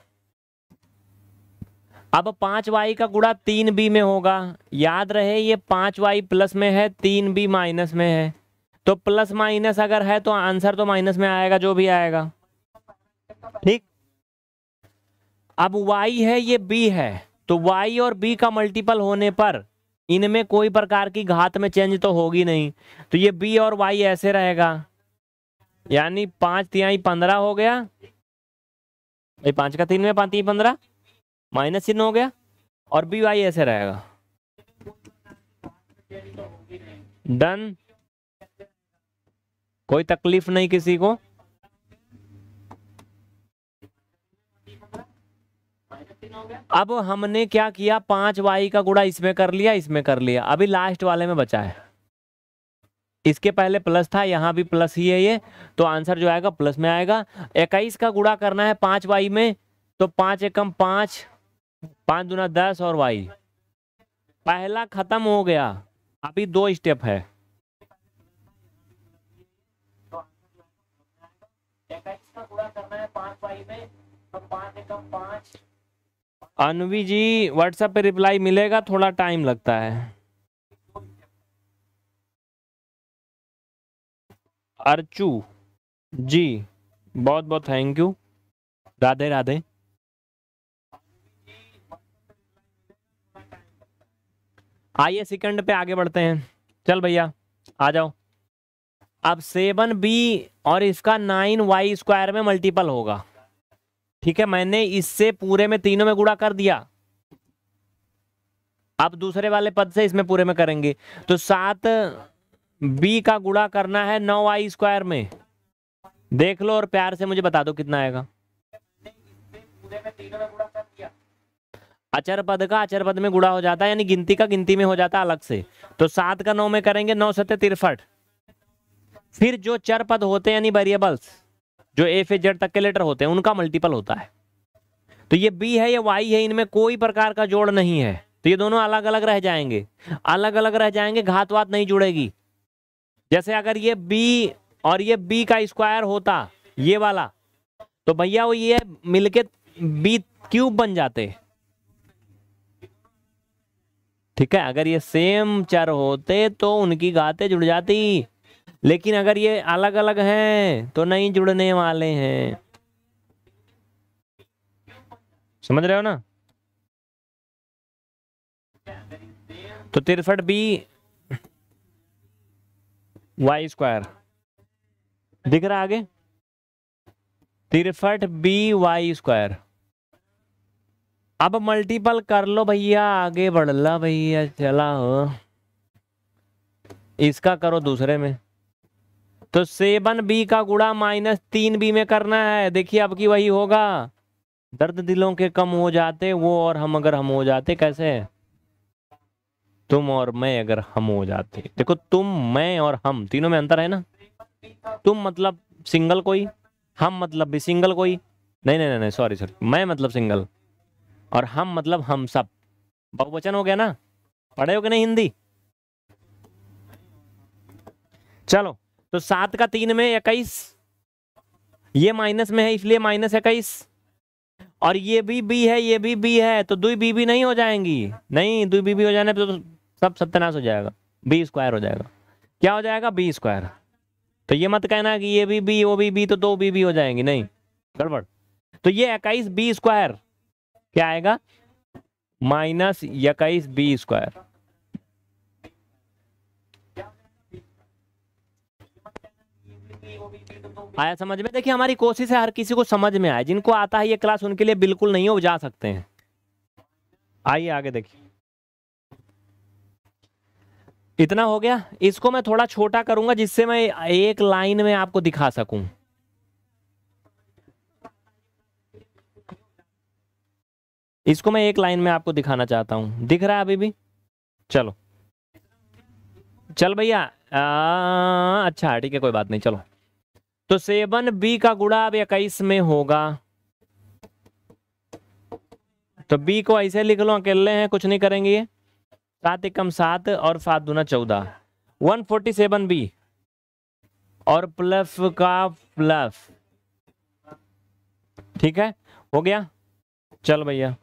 अब पांच वाई का गुड़ा तीन बी में होगा याद रहे ये पांच वाई प्लस में है तीन बी माइनस में है तो प्लस माइनस अगर है तो आंसर तो माइनस में आएगा जो भी आएगा ठीक अब वाई है ये बी है तो y और b का मल्टीपल होने पर इनमें कोई प्रकार की घात में चेंज तो होगी नहीं तो ये b और y ऐसे रहेगा यानी पांच तिहाई पंद्रह हो गया भाई पांच का तीन में पांच तीन पंद्रह माइनस चिन्ह हो गया और बी वाई ऐसे रहेगा डन कोई तकलीफ नहीं किसी को अब हमने क्या किया पांच वाई का गुड़ा इसमें कर लिया इसमें कर लिया अभी लास्ट वाले में बचा है इसके पहले प्लस था यहाँ भी प्लस ही है ये तो आंसर जो आएगा प्लस में आएगा इक्कीस का गुड़ा करना है पांच वाई में तो पांच एकम पांच पांच दुना दस और वाई पहला खत्म हो गया अभी दो स्टेप है अनवी जी व्हाट्सएप पे रिप्लाई मिलेगा थोड़ा टाइम लगता है अर्चू जी बहुत बहुत थैंक यू राधे राधे आइए सेकंड पे आगे बढ़ते हैं चल भैया आ जाओ अब सेवन बी और इसका नाइन वाई स्क्वायर में मल्टीपल होगा ठीक है मैंने इससे पूरे में तीनों में गुड़ा कर दिया अब दूसरे वाले पद से इसमें पूरे में करेंगे तो सात बी का गुड़ा करना है नौ आई स्क्वायर में देख लो और प्यार से मुझे बता दो कितना आएगा अचर पद का अचर पद में गुड़ा हो जाता है यानी गिनती का गिनती में हो जाता है अलग से तो सात का नौ में करेंगे नौ सत्य तिरफ फिर जो चर पद होते हैं यानी वेरिएबल्स जो ए से जेड तक के लेटर होते हैं उनका मल्टीपल होता है तो ये बी है ये वाई है इनमें कोई प्रकार का जोड़ नहीं है तो ये दोनों अलग अलग रह जाएंगे अलग अलग रह जाएंगे घात वात नहीं जुड़ेगी जैसे अगर ये बी और ये बी का स्क्वायर होता ये वाला तो भैया वो ये मिलके बी क्यूब बन जाते ठीक है अगर ये सेम चर होते तो उनकी घातें जुड़ जाती लेकिन अगर ये अलग अलग हैं तो नहीं जुड़ने वाले हैं समझ रहे हो ना तो तिरसठ बी वाई स्क्वायर दिख रहा आगे तिरसठ बी वाई स्क्वायर अब मल्टीपल कर लो भैया आगे बढ़ ला भैया चला हो इसका करो दूसरे में तो सेवन बी का गुड़ा माइनस तीन बी में करना है देखिए अब की वही होगा दर्द दिलों के कम हो जाते वो और हम अगर हम हो जाते कैसे तुम और मैं अगर हम हो जाते देखो तुम मैं और हम तीनों में अंतर है ना तुम मतलब सिंगल कोई हम मतलब भी सिंगल कोई नहीं नहीं नहीं सॉरी सॉरी मैं मतलब सिंगल और हम मतलब हम सब बहुवचन हो गया ना पढ़े हो गए नहीं हिंदी चलो तो सात का तीन में इक्कीस ये माइनस में है इसलिए माइनस इक्कीस और ये भी बी है ये भी बी है तो दुई बी भी नहीं हो जाएंगी नहीं दुई बी भी हो जाने पर तो सब सत्यानाश हो जाएगा बी स्क्वायर हो जाएगा क्या हो जाएगा बी स्क्वायर तो ये मत कहना कि ये भी बी वो भी बी तो दो बी बी हो जाएंगी नहीं गड़बड़ तो ये इक्कीस बी स्क्वायर क्या आएगा माइनस इक्कीस बी स्क्वायर आया समझ में देखिए हमारी कोशिश है हर किसी को समझ में आए जिनको आता है ये क्लास उनके लिए बिल्कुल नहीं हो जा सकते हैं आइए आगे देखिए इतना हो गया इसको मैं थोड़ा छोटा करूंगा जिससे मैं एक लाइन में आपको दिखा सकूं इसको मैं एक लाइन में आपको दिखाना चाहता हूं दिख रहा है अभी भी चलो चल भैया अच्छा ठीक है कोई बात नहीं चलो तो सेवन बी का गुड़ा अब इक्कीस में होगा तो बी को ऐसे लिख लो अकेले हैं कुछ नहीं करेंगे सात एकम सात और सात दूना चौदह वन फोर्टी सेवन बी और प्लस का प्लस ठीक है हो गया चल भैया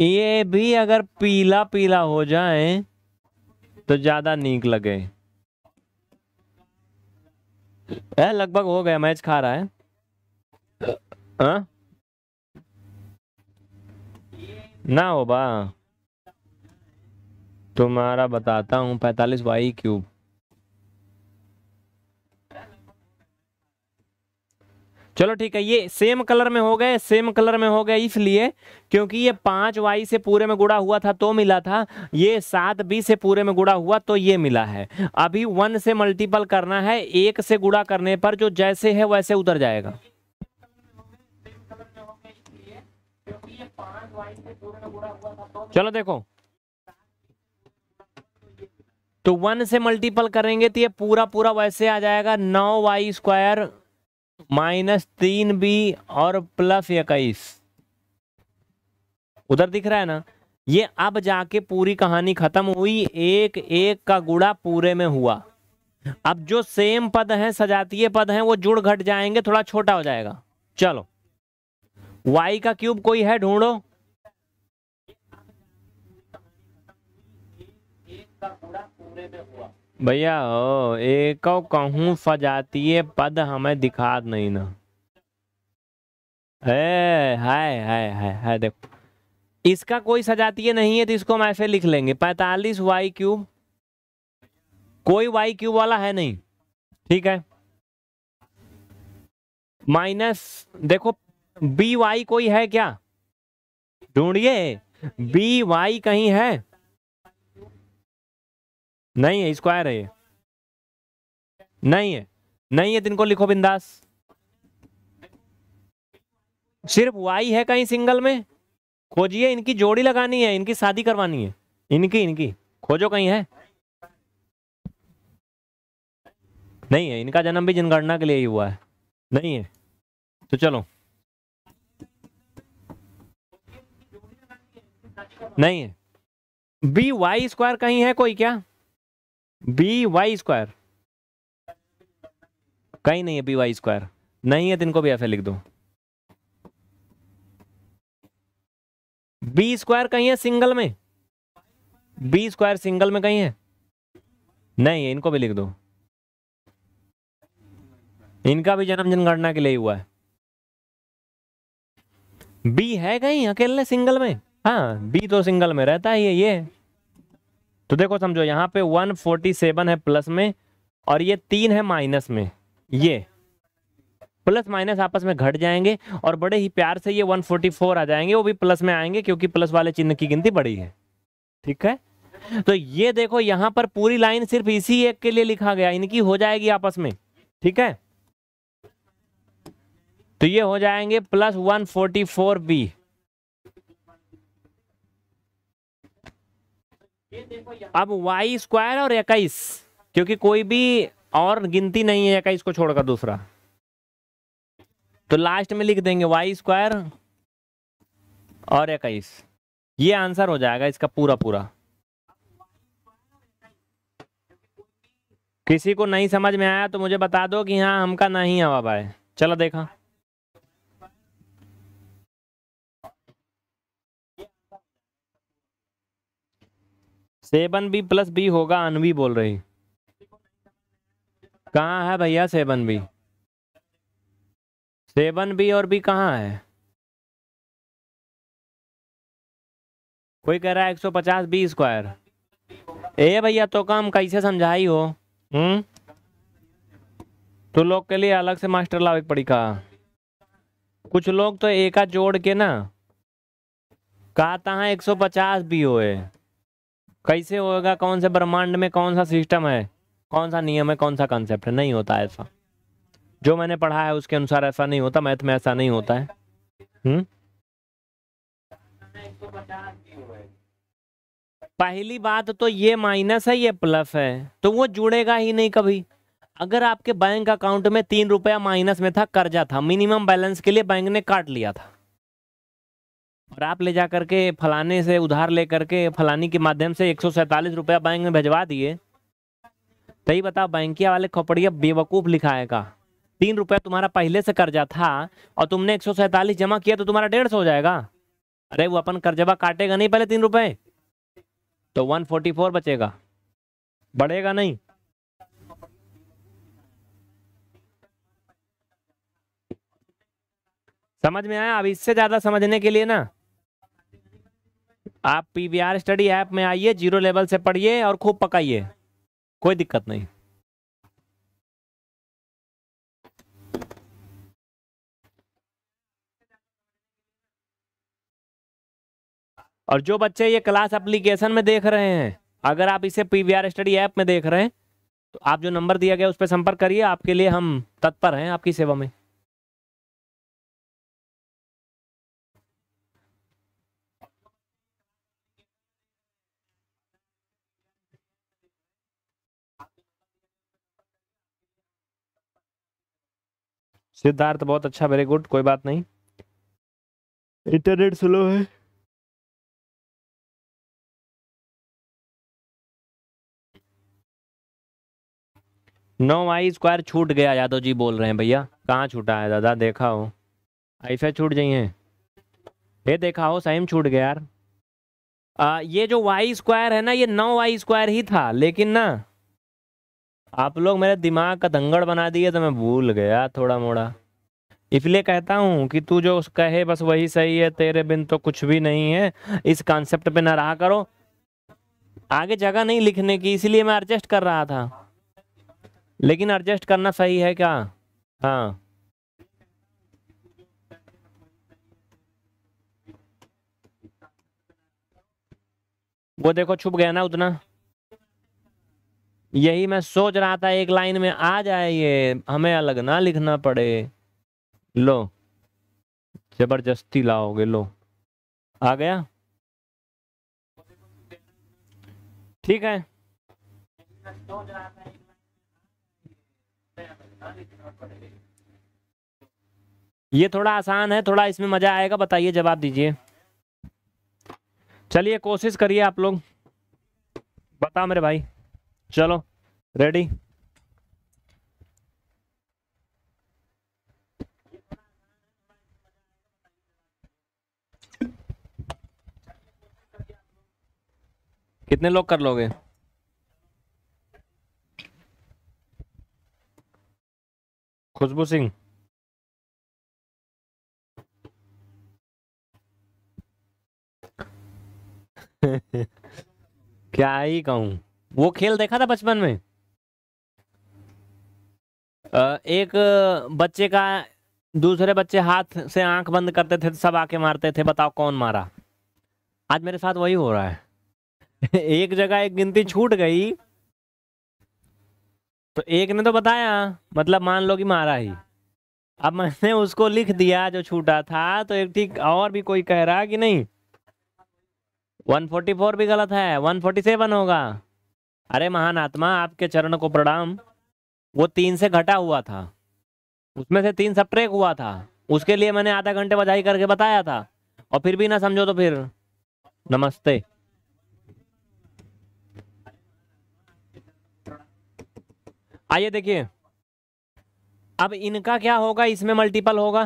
ये भी अगर पीला पीला हो जाए तो ज्यादा नीक लगे है लगभग हो गया मैच खा रहा है आ? हाँ? ना हो बा तुम्हारा बताता हूँ पैतालीस वाई क्यूब चलो ठीक है ये सेम कलर में हो गए सेम कलर में हो गए इसलिए क्योंकि ये पांच वाई से पूरे में गुड़ा हुआ था तो मिला था ये सात बी से पूरे में गुड़ा हुआ तो ये मिला है अभी वन से मल्टीपल करना है एक से गुड़ा करने पर जो जैसे है वैसे उतर जाएगा चलो देखो तो वन से मल्टीपल करेंगे तो ये पूरा पूरा वैसे आ जाएगा नौ वाई स्क्वायर माइनस तीन बी और प्लस इक्कीस उधर दिख रहा है ना ये अब जाके पूरी कहानी खत्म हुई एक एक का गुड़ा पूरे में हुआ अब जो सेम पद हैं सजातीय पद हैं वो जुड़ घट जाएंगे थोड़ा छोटा हो जाएगा चलो y का क्यूब कोई है ढूंढो एक का गुड़ा पूरे में हुआ भैया ओ एक कहूँ सजातीय पद हमें दिखा नहीं ना है हाय हाय हाय हाय देखो इसका कोई सजातीय नहीं है तो इसको हम ऐसे लिख लेंगे पैतालीस वाई क्यूब कोई वाई क्यूब वाला है नहीं ठीक है माइनस देखो बी वाई कोई है क्या ढूंढिए बी वाई कहीं है नहीं है स्क्वायर है ये नहीं है नहीं है तिनको लिखो बिंदास सिर्फ वाई है कहीं सिंगल में खोजिए इनकी जोड़ी लगानी है इनकी शादी करवानी है इनकी इनकी खोजो कहीं है नहीं है इनका जन्म भी जनगणना के लिए ही हुआ है नहीं है तो चलो नहीं है बी वाई स्क्वायर कहीं है कोई क्या बी वाई स्क्वायर कहीं नहीं है बी वाई स्क्वायर नहीं है तो इनको भी ऐसे लिख दो बी स्क्वायर कहीं है सिंगल में बी स्क्वायर सिंगल में कहीं है नहीं है इनको भी लिख दो इनका भी जन्म जनगणना के लिए हुआ है बी है कहीं अकेले सिंगल में हाँ बी तो सिंगल में रहता ही है ये तो देखो समझो यहाँ पे 147 है प्लस में और ये तीन है माइनस में ये प्लस माइनस आपस में घट जाएंगे और बड़े ही प्यार से ये 144 आ जाएंगे वो भी प्लस में आएंगे क्योंकि प्लस वाले चिन्ह की गिनती बड़ी है ठीक है तो ये देखो यहाँ पर पूरी लाइन सिर्फ इसी एक के लिए लिखा गया इनकी हो जाएगी आपस में ठीक है तो ये हो जाएंगे plus one forty four b अब वाई स्क्वायर और इक्कीस क्योंकि कोई भी और गिनती नहीं है इक्कीस को छोड़कर दूसरा तो लास्ट में लिख देंगे वाई स्क्वायर और इक्कीस ये आंसर हो जाएगा इसका पूरा पूरा किसी को नहीं समझ में आया तो मुझे बता दो कि हाँ हमका नहीं हवा पाए चलो देखा सेवन बी प्लस बी होगा अनवी बोल रही कहाँ है भैया सेवन बी सेवन बी और बी कहाँ है कोई कह रहा है एक सौ पचास बी स्क्वायर ए भैया तो काम कैसे समझाई हो हम्म तो लोग के लिए अलग से मास्टर एक पड़ी कहा कुछ लोग तो एका जोड़ के ना कहा था एक सौ पचास बी होए कैसे होगा कौन से ब्रह्मांड में कौन सा सिस्टम है कौन सा नियम है कौन सा कॉन्सेप्ट है नहीं होता ऐसा जो मैंने पढ़ा है उसके अनुसार ऐसा नहीं होता मैथ में ऐसा नहीं होता है हुँ? हम्म? पहली बात तो ये माइनस है ये प्लस है तो वो जुड़ेगा ही नहीं कभी अगर आपके बैंक अकाउंट में तीन रुपया माइनस में था कर्जा था मिनिमम बैलेंस के लिए बैंक ने काट लिया था और आप ले जा करके फलाने से उधार ले करके फलानी के माध्यम से एक सौ रुपया बैंक में भिजवा दिए तभी बताओ बैंकिया वाले खोपड़िया बेवकूफ़ लिखाएगा तीन रुपया तुम्हारा पहले से कर्जा था और तुमने एक सौ जमा किया तो तुम्हारा डेढ़ सौ हो जाएगा अरे वो अपन कर्जबा काटेगा नहीं पहले तीन रुपये तो वन फोर्टी फोर बचेगा बढ़ेगा नहीं समझ में आया अब इससे ज़्यादा समझने के लिए ना आप P V R study app में आइए जीरो लेवल से पढ़िए और खूब पकाइए कोई दिक्कत नहीं और जो बच्चे ये क्लास एप्लीकेशन में देख रहे हैं अगर आप इसे P V R study app में देख रहे हैं तो आप जो नंबर दिया गया उस पर संपर्क करिए आपके लिए हम तत्पर हैं आपकी सेवा में सिद्धार्थ बहुत अच्छा वेरी गुड कोई बात नहीं इंटरनेट स्लो है नो आई स्क्वायर छूट गया यादव जी बोल रहे हैं भैया कहाँ छूटा है दादा देखा हो ऐसा छूट जाइए ये देखा हो सही छूट गया यार आ, ये जो वाई स्क्वायर है ना ये नौ वाई स्क्वायर ही था लेकिन ना आप लोग मेरे दिमाग का दंगड़ बना दिए तो मैं भूल गया थोड़ा मोड़ा इसलिए कहता हूँ कि तू जो कहे बस वही सही है तेरे बिन तो कुछ भी नहीं है इस कॉन्सेप्ट पे ना रहा करो आगे जगह नहीं लिखने की इसलिए मैं एडजस्ट कर रहा था लेकिन एडजस्ट करना सही है क्या हाँ वो देखो छुप गया ना उतना यही मैं सोच रहा था एक लाइन में आ जाए ये हमें अलग ना लिखना पड़े लो जबरदस्ती लाओगे लो आ गया ठीक है ये थोड़ा आसान है थोड़ा इसमें मजा आएगा बताइए जवाब दीजिए चलिए कोशिश करिए आप लोग बताओ मेरे भाई चलो रेडी कितने लोग कर लोगे खुशबू सिंह क्या ही कहूँ वो खेल देखा था बचपन में एक बच्चे का दूसरे बच्चे हाथ से आंख बंद करते थे तो सब आके मारते थे बताओ कौन मारा आज मेरे साथ वही हो रहा है एक जगह एक गिनती छूट गई तो एक ने तो बताया मतलब मान लो कि मारा ही अब मैंने उसको लिख दिया जो छूटा था तो एक ठीक और भी कोई कह रहा कि नहीं 144 भी गलत है 147 होगा अरे महान आत्मा आपके चरण को प्रणाम वो तीन से घटा हुआ था उसमें से तीन सब्ट्रैक हुआ था उसके लिए मैंने आधा घंटे बधाई करके बताया था और फिर भी ना समझो तो फिर नमस्ते आइए देखिए अब इनका क्या होगा इसमें मल्टीपल होगा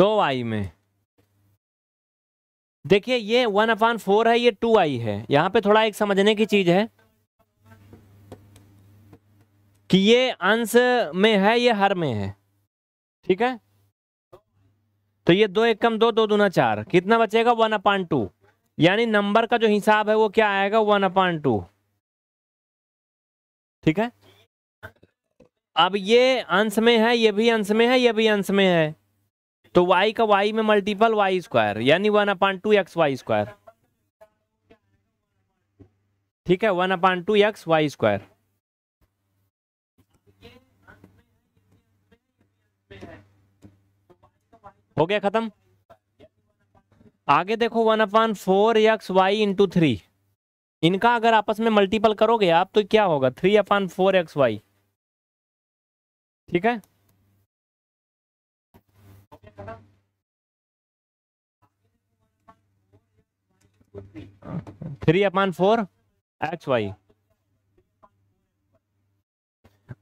दो आई में देखिए ये वन अपान फोर है ये टू आई है यहां पे थोड़ा एक समझने की चीज है कि ये अंश में है ये हर में है ठीक है तो ये दो एक कम दो दो दूना चार कितना बचेगा वन अपान टू यानी नंबर का जो हिसाब है वो क्या आएगा वन अपान टू ठीक है अब ये अंश में है ये भी अंश में है ये भी अंश में है तो y का y में मल्टीपल वाई स्क्वायर यानी one upon two x y square ठीक है one upon two x y square हो गया खत्म आगे देखो one upon four x y into three इनका अगर आपस में मल्टीपल करोगे आप तो क्या होगा three upon four x y ठीक है three upon four x y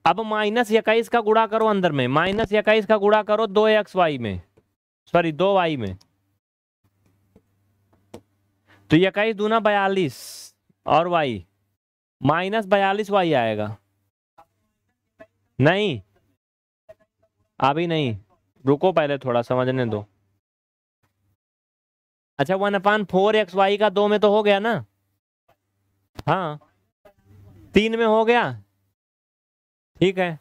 अब माइनस इक्कीस का गुड़ा करो अंदर में माइनस इक्कीस का गुड़ा करो दो एक्स वाई में सॉरी दो वाई में तो इक्कीस दूना बयालीस और वाई माइनस बयालीस वाई आएगा नहीं अभी नहीं रुको पहले थोड़ा समझने दो अच्छा one upon four x y का दो में तो हो गया ना हाँ तीन में हो गया ठीक है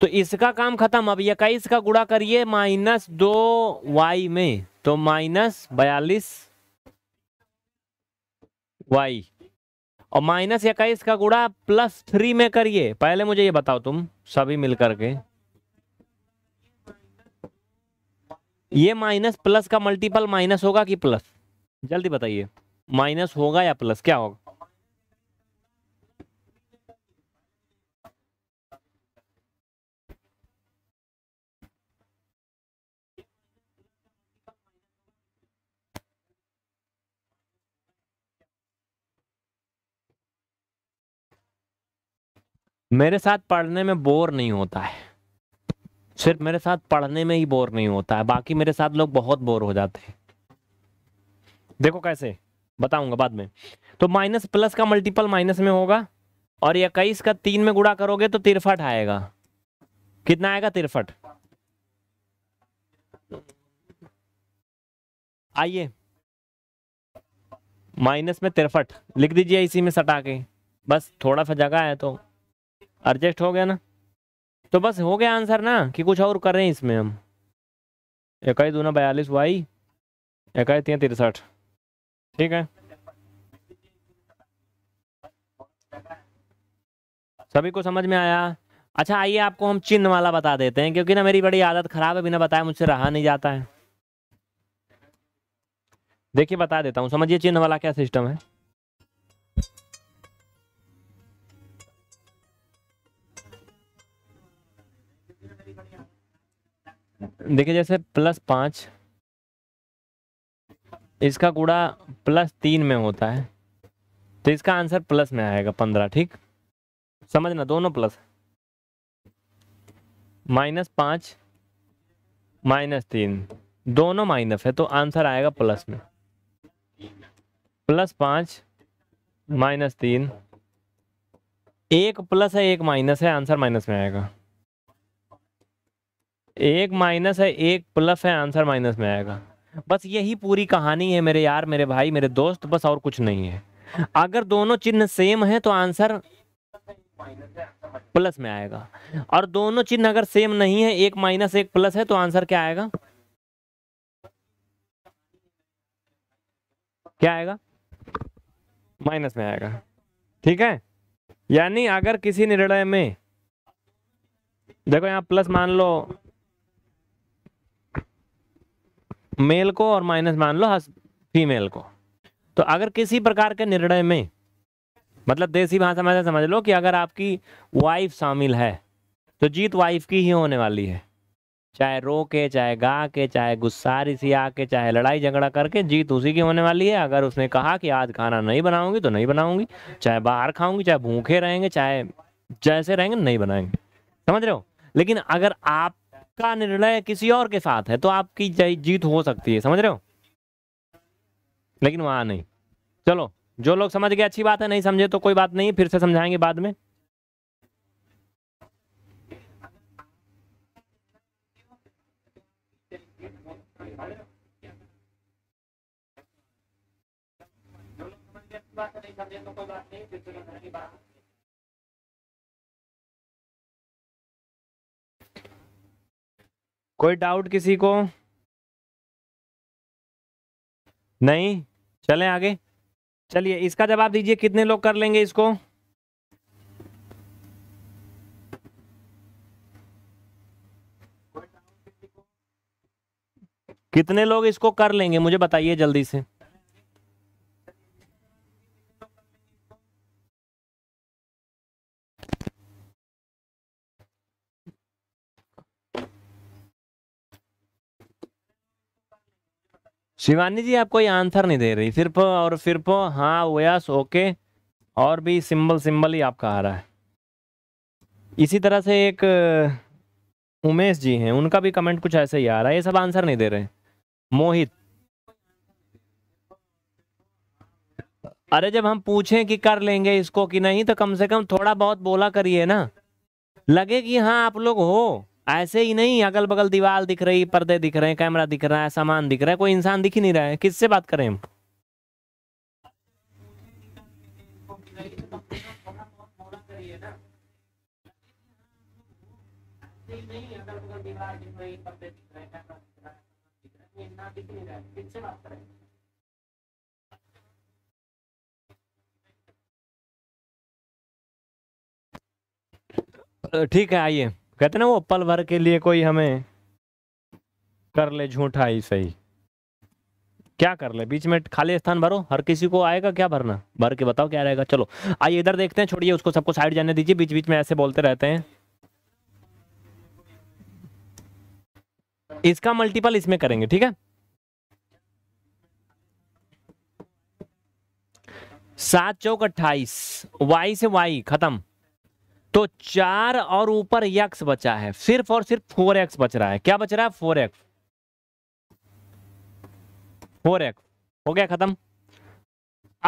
तो इसका काम खत्म अब इक्कीस का गुड़ा करिए माइनस दो वाई में तो माइनस बयालीस वाई और माइनस इक्कीस का गुड़ा प्लस थ्री में करिए पहले मुझे ये बताओ तुम सभी मिल करके ये माइनस प्लस का मल्टीपल माइनस होगा कि प्लस जल्दी बताइए माइनस होगा या प्लस क्या होगा मेरे साथ पढ़ने में बोर नहीं होता है सिर्फ मेरे साथ पढ़ने में ही बोर नहीं होता है बाकी मेरे साथ लोग बहुत बोर हो जाते हैं देखो कैसे बताऊंगा बाद में तो माइनस प्लस का मल्टीपल माइनस में होगा और इक्कीस का तीन में गुड़ा करोगे तो तिरफट आएगा कितना आएगा तिरफट आइए माइनस में तिरफट लिख दीजिए इसी में सटा के बस थोड़ा सा जगह है तो अर्जेस्ट हो गया ना तो बस हो गया आंसर ना कि कुछ और कर रहे हैं इसमें हम इक्कीस दूना बयालीस वाई इक्कीस तीन तिरसठ ठीक है सभी को समझ में आया अच्छा आइए आपको हम चिन्ह वाला बता देते हैं क्योंकि ना मेरी बड़ी आदत खराब है बिना बताए मुझसे रहा नहीं जाता है देखिए बता देता हूँ समझिए चिन्ह वाला क्या सिस्टम है देखिए जैसे प्लस पाँच इसका कूड़ा प्लस तीन में होता है तो इसका आंसर प्लस में आएगा पंद्रह ठीक समझना दोनों प्लस माइनस पाँच माइनस तीन दोनों माइनस है तो आंसर आएगा प्लस में प्लस पाँच माइनस तीन एक प्लस है एक माइनस है आंसर माइनस में आएगा एक माइनस है एक प्लस है आंसर माइनस में आएगा बस यही पूरी कहानी है मेरे यार मेरे भाई मेरे दोस्त बस और कुछ नहीं है अगर दोनों चिन्ह सेम है तो आंसर प्लस में आएगा और दोनों चिन्ह अगर सेम नहीं है एक माइनस एक प्लस है तो आंसर क्या आएगा क्या आएगा माइनस में आएगा ठीक है यानी अगर किसी निर्णय में देखो यहां प्लस मान लो मेल को और माइनस मान लो फीमेल को तो अगर किसी प्रकार के निर्णय में मतलब देसी भाषा में समझ लो कि अगर आपकी वाइफ शामिल है तो जीत वाइफ की ही होने वाली है चाहे रो के चाहे गा के चाहे गुस्सारी सी आके चाहे लड़ाई झगड़ा करके जीत उसी की होने वाली है अगर उसने कहा कि आज खाना नहीं बनाऊंगी तो नहीं बनाऊंगी चाहे बाहर खाऊंगी चाहे भूखे रहेंगे चाहे जैसे रहेंगे नहीं बनाएंगे समझ रहे हो लेकिन अगर आप आपका निर्णय किसी और के साथ है तो आपकी जीत हो सकती है समझ रहे हो लेकिन वहां नहीं चलो जो लोग समझ गए अच्छी बात है नहीं समझे तो कोई बात नहीं फिर से समझाएंगे बाद में बात नहीं समझे तो कोई बात नहीं फिर से समझाएंगे बाद में कोई डाउट किसी को नहीं चलें आगे चलिए इसका जवाब दीजिए कितने लोग कर लेंगे इसको कितने लोग इसको कर लेंगे मुझे बताइए जल्दी से शिवानी जी आप कोई आंसर नहीं दे रही सिर्फ और सिर्फ हाँ वयस ओके और भी सिंबल सिंबल ही आपका आ रहा है इसी तरह से एक उमेश जी हैं उनका भी कमेंट कुछ ऐसे ही आ रहा है ये सब आंसर नहीं दे रहे मोहित अरे जब हम पूछें कि कर लेंगे इसको कि नहीं तो कम से कम थोड़ा बहुत बोला करिए ना लगे कि हाँ आप लोग हो ऐसे ही नहीं अगल बगल दीवार दिख रही पर्दे दिख रहे हैं कैमरा दिख रहा है सामान दिख रहा है कोई इंसान दिख ही नहीं रहा है किससे बात करें हम ठीक है आइए कहते ना वो पल भर के लिए कोई हमें कर ले झूठा ही सही क्या कर ले बीच में खाली स्थान भरो हर किसी को आएगा क्या भरना भर के बताओ क्या रहेगा चलो आइए इधर देखते हैं छोड़िए उसको सबको साइड जाने दीजिए बीच बीच में ऐसे बोलते रहते हैं इसका मल्टीपल इसमें करेंगे ठीक है सात चौक अट्ठाईस वाई से वाई खत्म तो चार और ऊपर यक्स बचा है सिर्फ और सिर्फ फोर एक्स बच रहा है क्या बच रहा है फोर एक्स फोर एक्स हो गया खत्म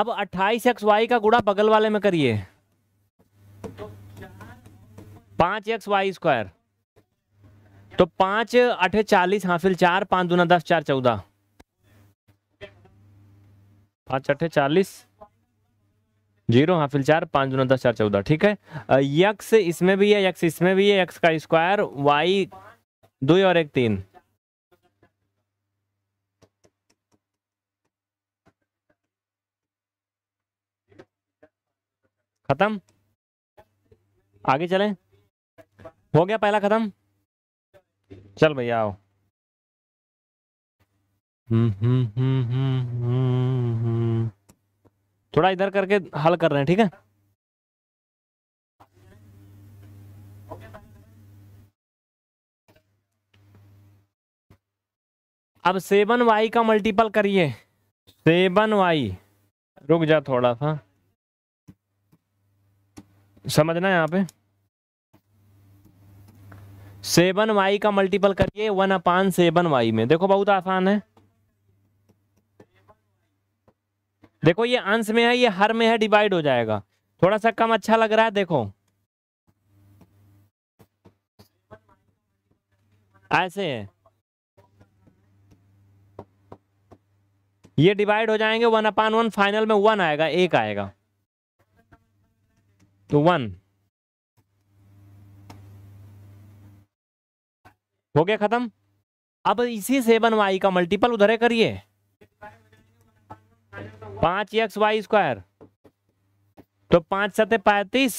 अब अट्ठाईस एक्स वाई का गुड़ा बगल वाले में करिए पांच एक्स वाई स्क्वायर तो पांच अठे चालीस हाफिल चार पांच दूना दस चार चौदह पांच अठे चालीस जीरो हाँ फिर चार पाँच दुना दस चार चौदह ठीक है यक्स इसमें भी है यक्स इसमें भी है यक्स का स्क्वायर वाई दो और एक तीन खत्म आगे चलें हो गया पहला खत्म चल भैया आओ हम्म हम्म हम्म हम्म हम्म, हम्म। थोड़ा इधर करके हल कर रहे हैं ठीक है अब सेवन वाई का मल्टीपल करिए सेवन वाई रुक जा थोड़ा सा समझना यहाँ पे सेवन वाई का मल्टीपल करिए वन अपान सेवन वाई में देखो बहुत आसान है देखो ये अंश में है ये हर में है डिवाइड हो जाएगा थोड़ा सा कम अच्छा लग रहा है देखो ऐसे है ये डिवाइड हो जाएंगे वन अपान वन फाइनल में वन आएगा एक आएगा तो वन हो गया खत्म अब इसी सेवन वाई का मल्टीपल उधर करिए पांच यक्स वाई स्क्वायर तो पांच सतह पैतीस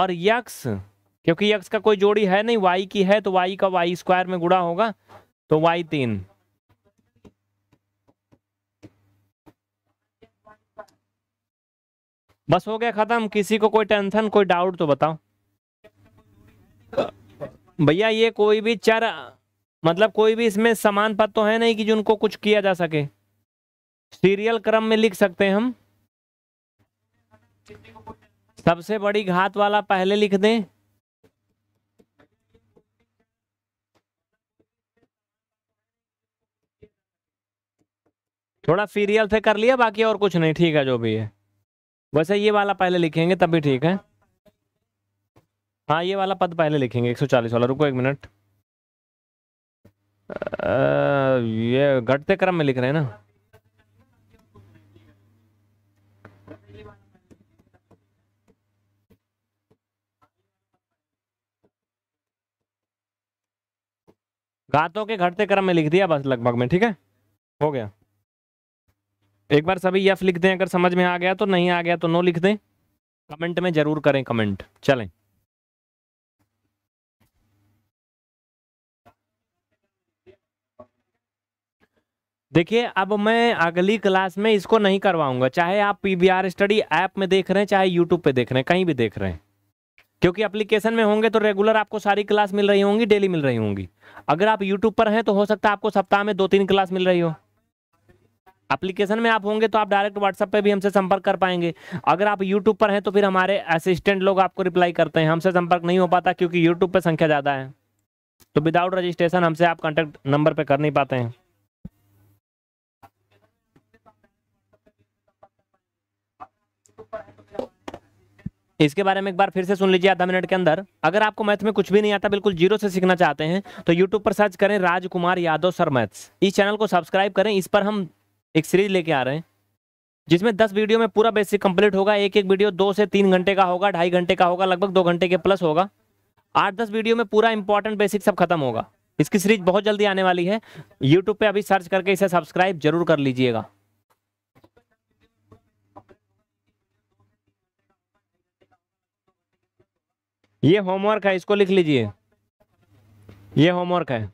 और यक्स क्योंकि यक्स का कोई जोड़ी है नहीं वाई की है तो वाई का वाई स्क्वायर में गुड़ा होगा तो वाई तीन बस हो गया खत्म किसी को कोई टेंशन कोई डाउट तो बताओ भैया ये कोई भी चर मतलब कोई भी इसमें समान पद तो है नहीं कि जिनको कुछ किया जा सके सीरियल क्रम में लिख सकते हैं हम सबसे बड़ी घात वाला पहले लिख दें थोड़ा सीरियल से कर लिया बाकी और कुछ नहीं ठीक है जो भी है वैसे ये वाला पहले लिखेंगे तभी ठीक है हाँ ये वाला पद पहले लिखेंगे 140 वाला रुको एक मिनट ये घटते क्रम में लिख रहे हैं ना घातों के घटते क्रम में लिख दिया बस लगभग में ठीक है हो गया एक बार सभी यफ लिख दें अगर समझ में आ गया तो नहीं आ गया तो नो लिख दें कमेंट में जरूर करें कमेंट चलें देखिए अब मैं अगली क्लास में इसको नहीं करवाऊंगा चाहे आप पीवीआर स्टडी ऐप में देख रहे हैं चाहे यूट्यूब पे देख रहे हैं कहीं भी देख रहे हैं क्योंकि एप्लीकेशन में होंगे तो रेगुलर आपको सारी क्लास मिल रही होंगी डेली मिल रही होंगी अगर आप यूट्यूब पर हैं तो हो सकता है आपको सप्ताह में दो तीन क्लास मिल रही हो एप्लीकेशन में आप होंगे तो आप डायरेक्ट व्हाट्सएप पे भी हमसे संपर्क कर पाएंगे अगर आप यूट्यूब पर हैं तो फिर हमारे असिस्टेंट लोग आपको रिप्लाई करते हैं हमसे संपर्क नहीं हो पाता क्योंकि यूट्यूब पर संख्या ज़्यादा है तो विदाउट रजिस्ट्रेशन हमसे आप कॉन्टैक्ट नंबर पर कर नहीं पाते हैं इसके बारे में एक बार फिर से सुन लीजिए आधा मिनट के अंदर अगर आपको मैथ में कुछ भी नहीं आता बिल्कुल जीरो से सीखना चाहते हैं तो यूट्यूब पर सर्च करें राजकुमार यादव सर मैथ्स इस चैनल को सब्सक्राइब करें इस पर हम एक सीरीज लेके आ रहे हैं जिसमें दस वीडियो में पूरा बेसिक कंप्लीट होगा एक एक वीडियो दो से तीन घंटे का होगा ढाई घंटे का होगा लगभग दो घंटे के प्लस होगा आठ दस वीडियो में पूरा इंपॉर्टेंट बेसिक सब खत्म होगा इसकी सीरीज बहुत जल्दी आने वाली है यूट्यूब पे अभी सर्च करके इसे सब्सक्राइब जरूर कर लीजिएगा ये होमवर्क है इसको लिख लीजिए ये होमवर्क है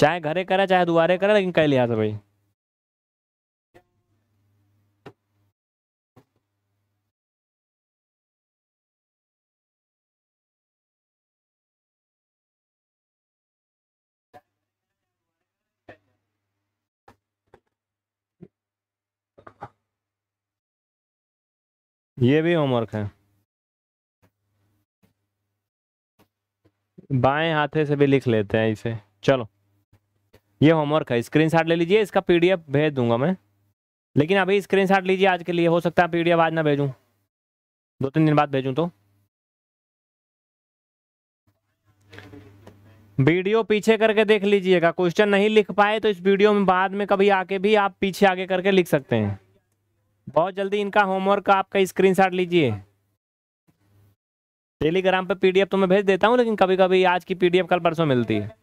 चाहे घरे करा चाहे दुआरे करा लेकिन कह लिया था भाई ये भी होमवर्क है बाएं हाथे से भी लिख लेते हैं इसे चलो ये होमवर्क है स्क्रीनशॉट ले लीजिए इसका पीडीएफ भेज दूंगा मैं लेकिन अभी स्क्रीनशॉट लीजिए आज के लिए हो सकता है पीडीएफ आज ना भेजूं दो तीन दिन बाद भेजूं तो वीडियो पीछे करके देख लीजिएगा क्वेश्चन नहीं लिख पाए तो इस वीडियो में बाद में कभी आके भी आप पीछे आगे करके लिख सकते हैं बहुत जल्दी इनका होमवर्क का आपका शॉट लीजिए टेलीग्राम पे पीडीएफ तो मैं भेज देता हूँ लेकिन कभी कभी आज की पीडीएफ कल परसों मिलती है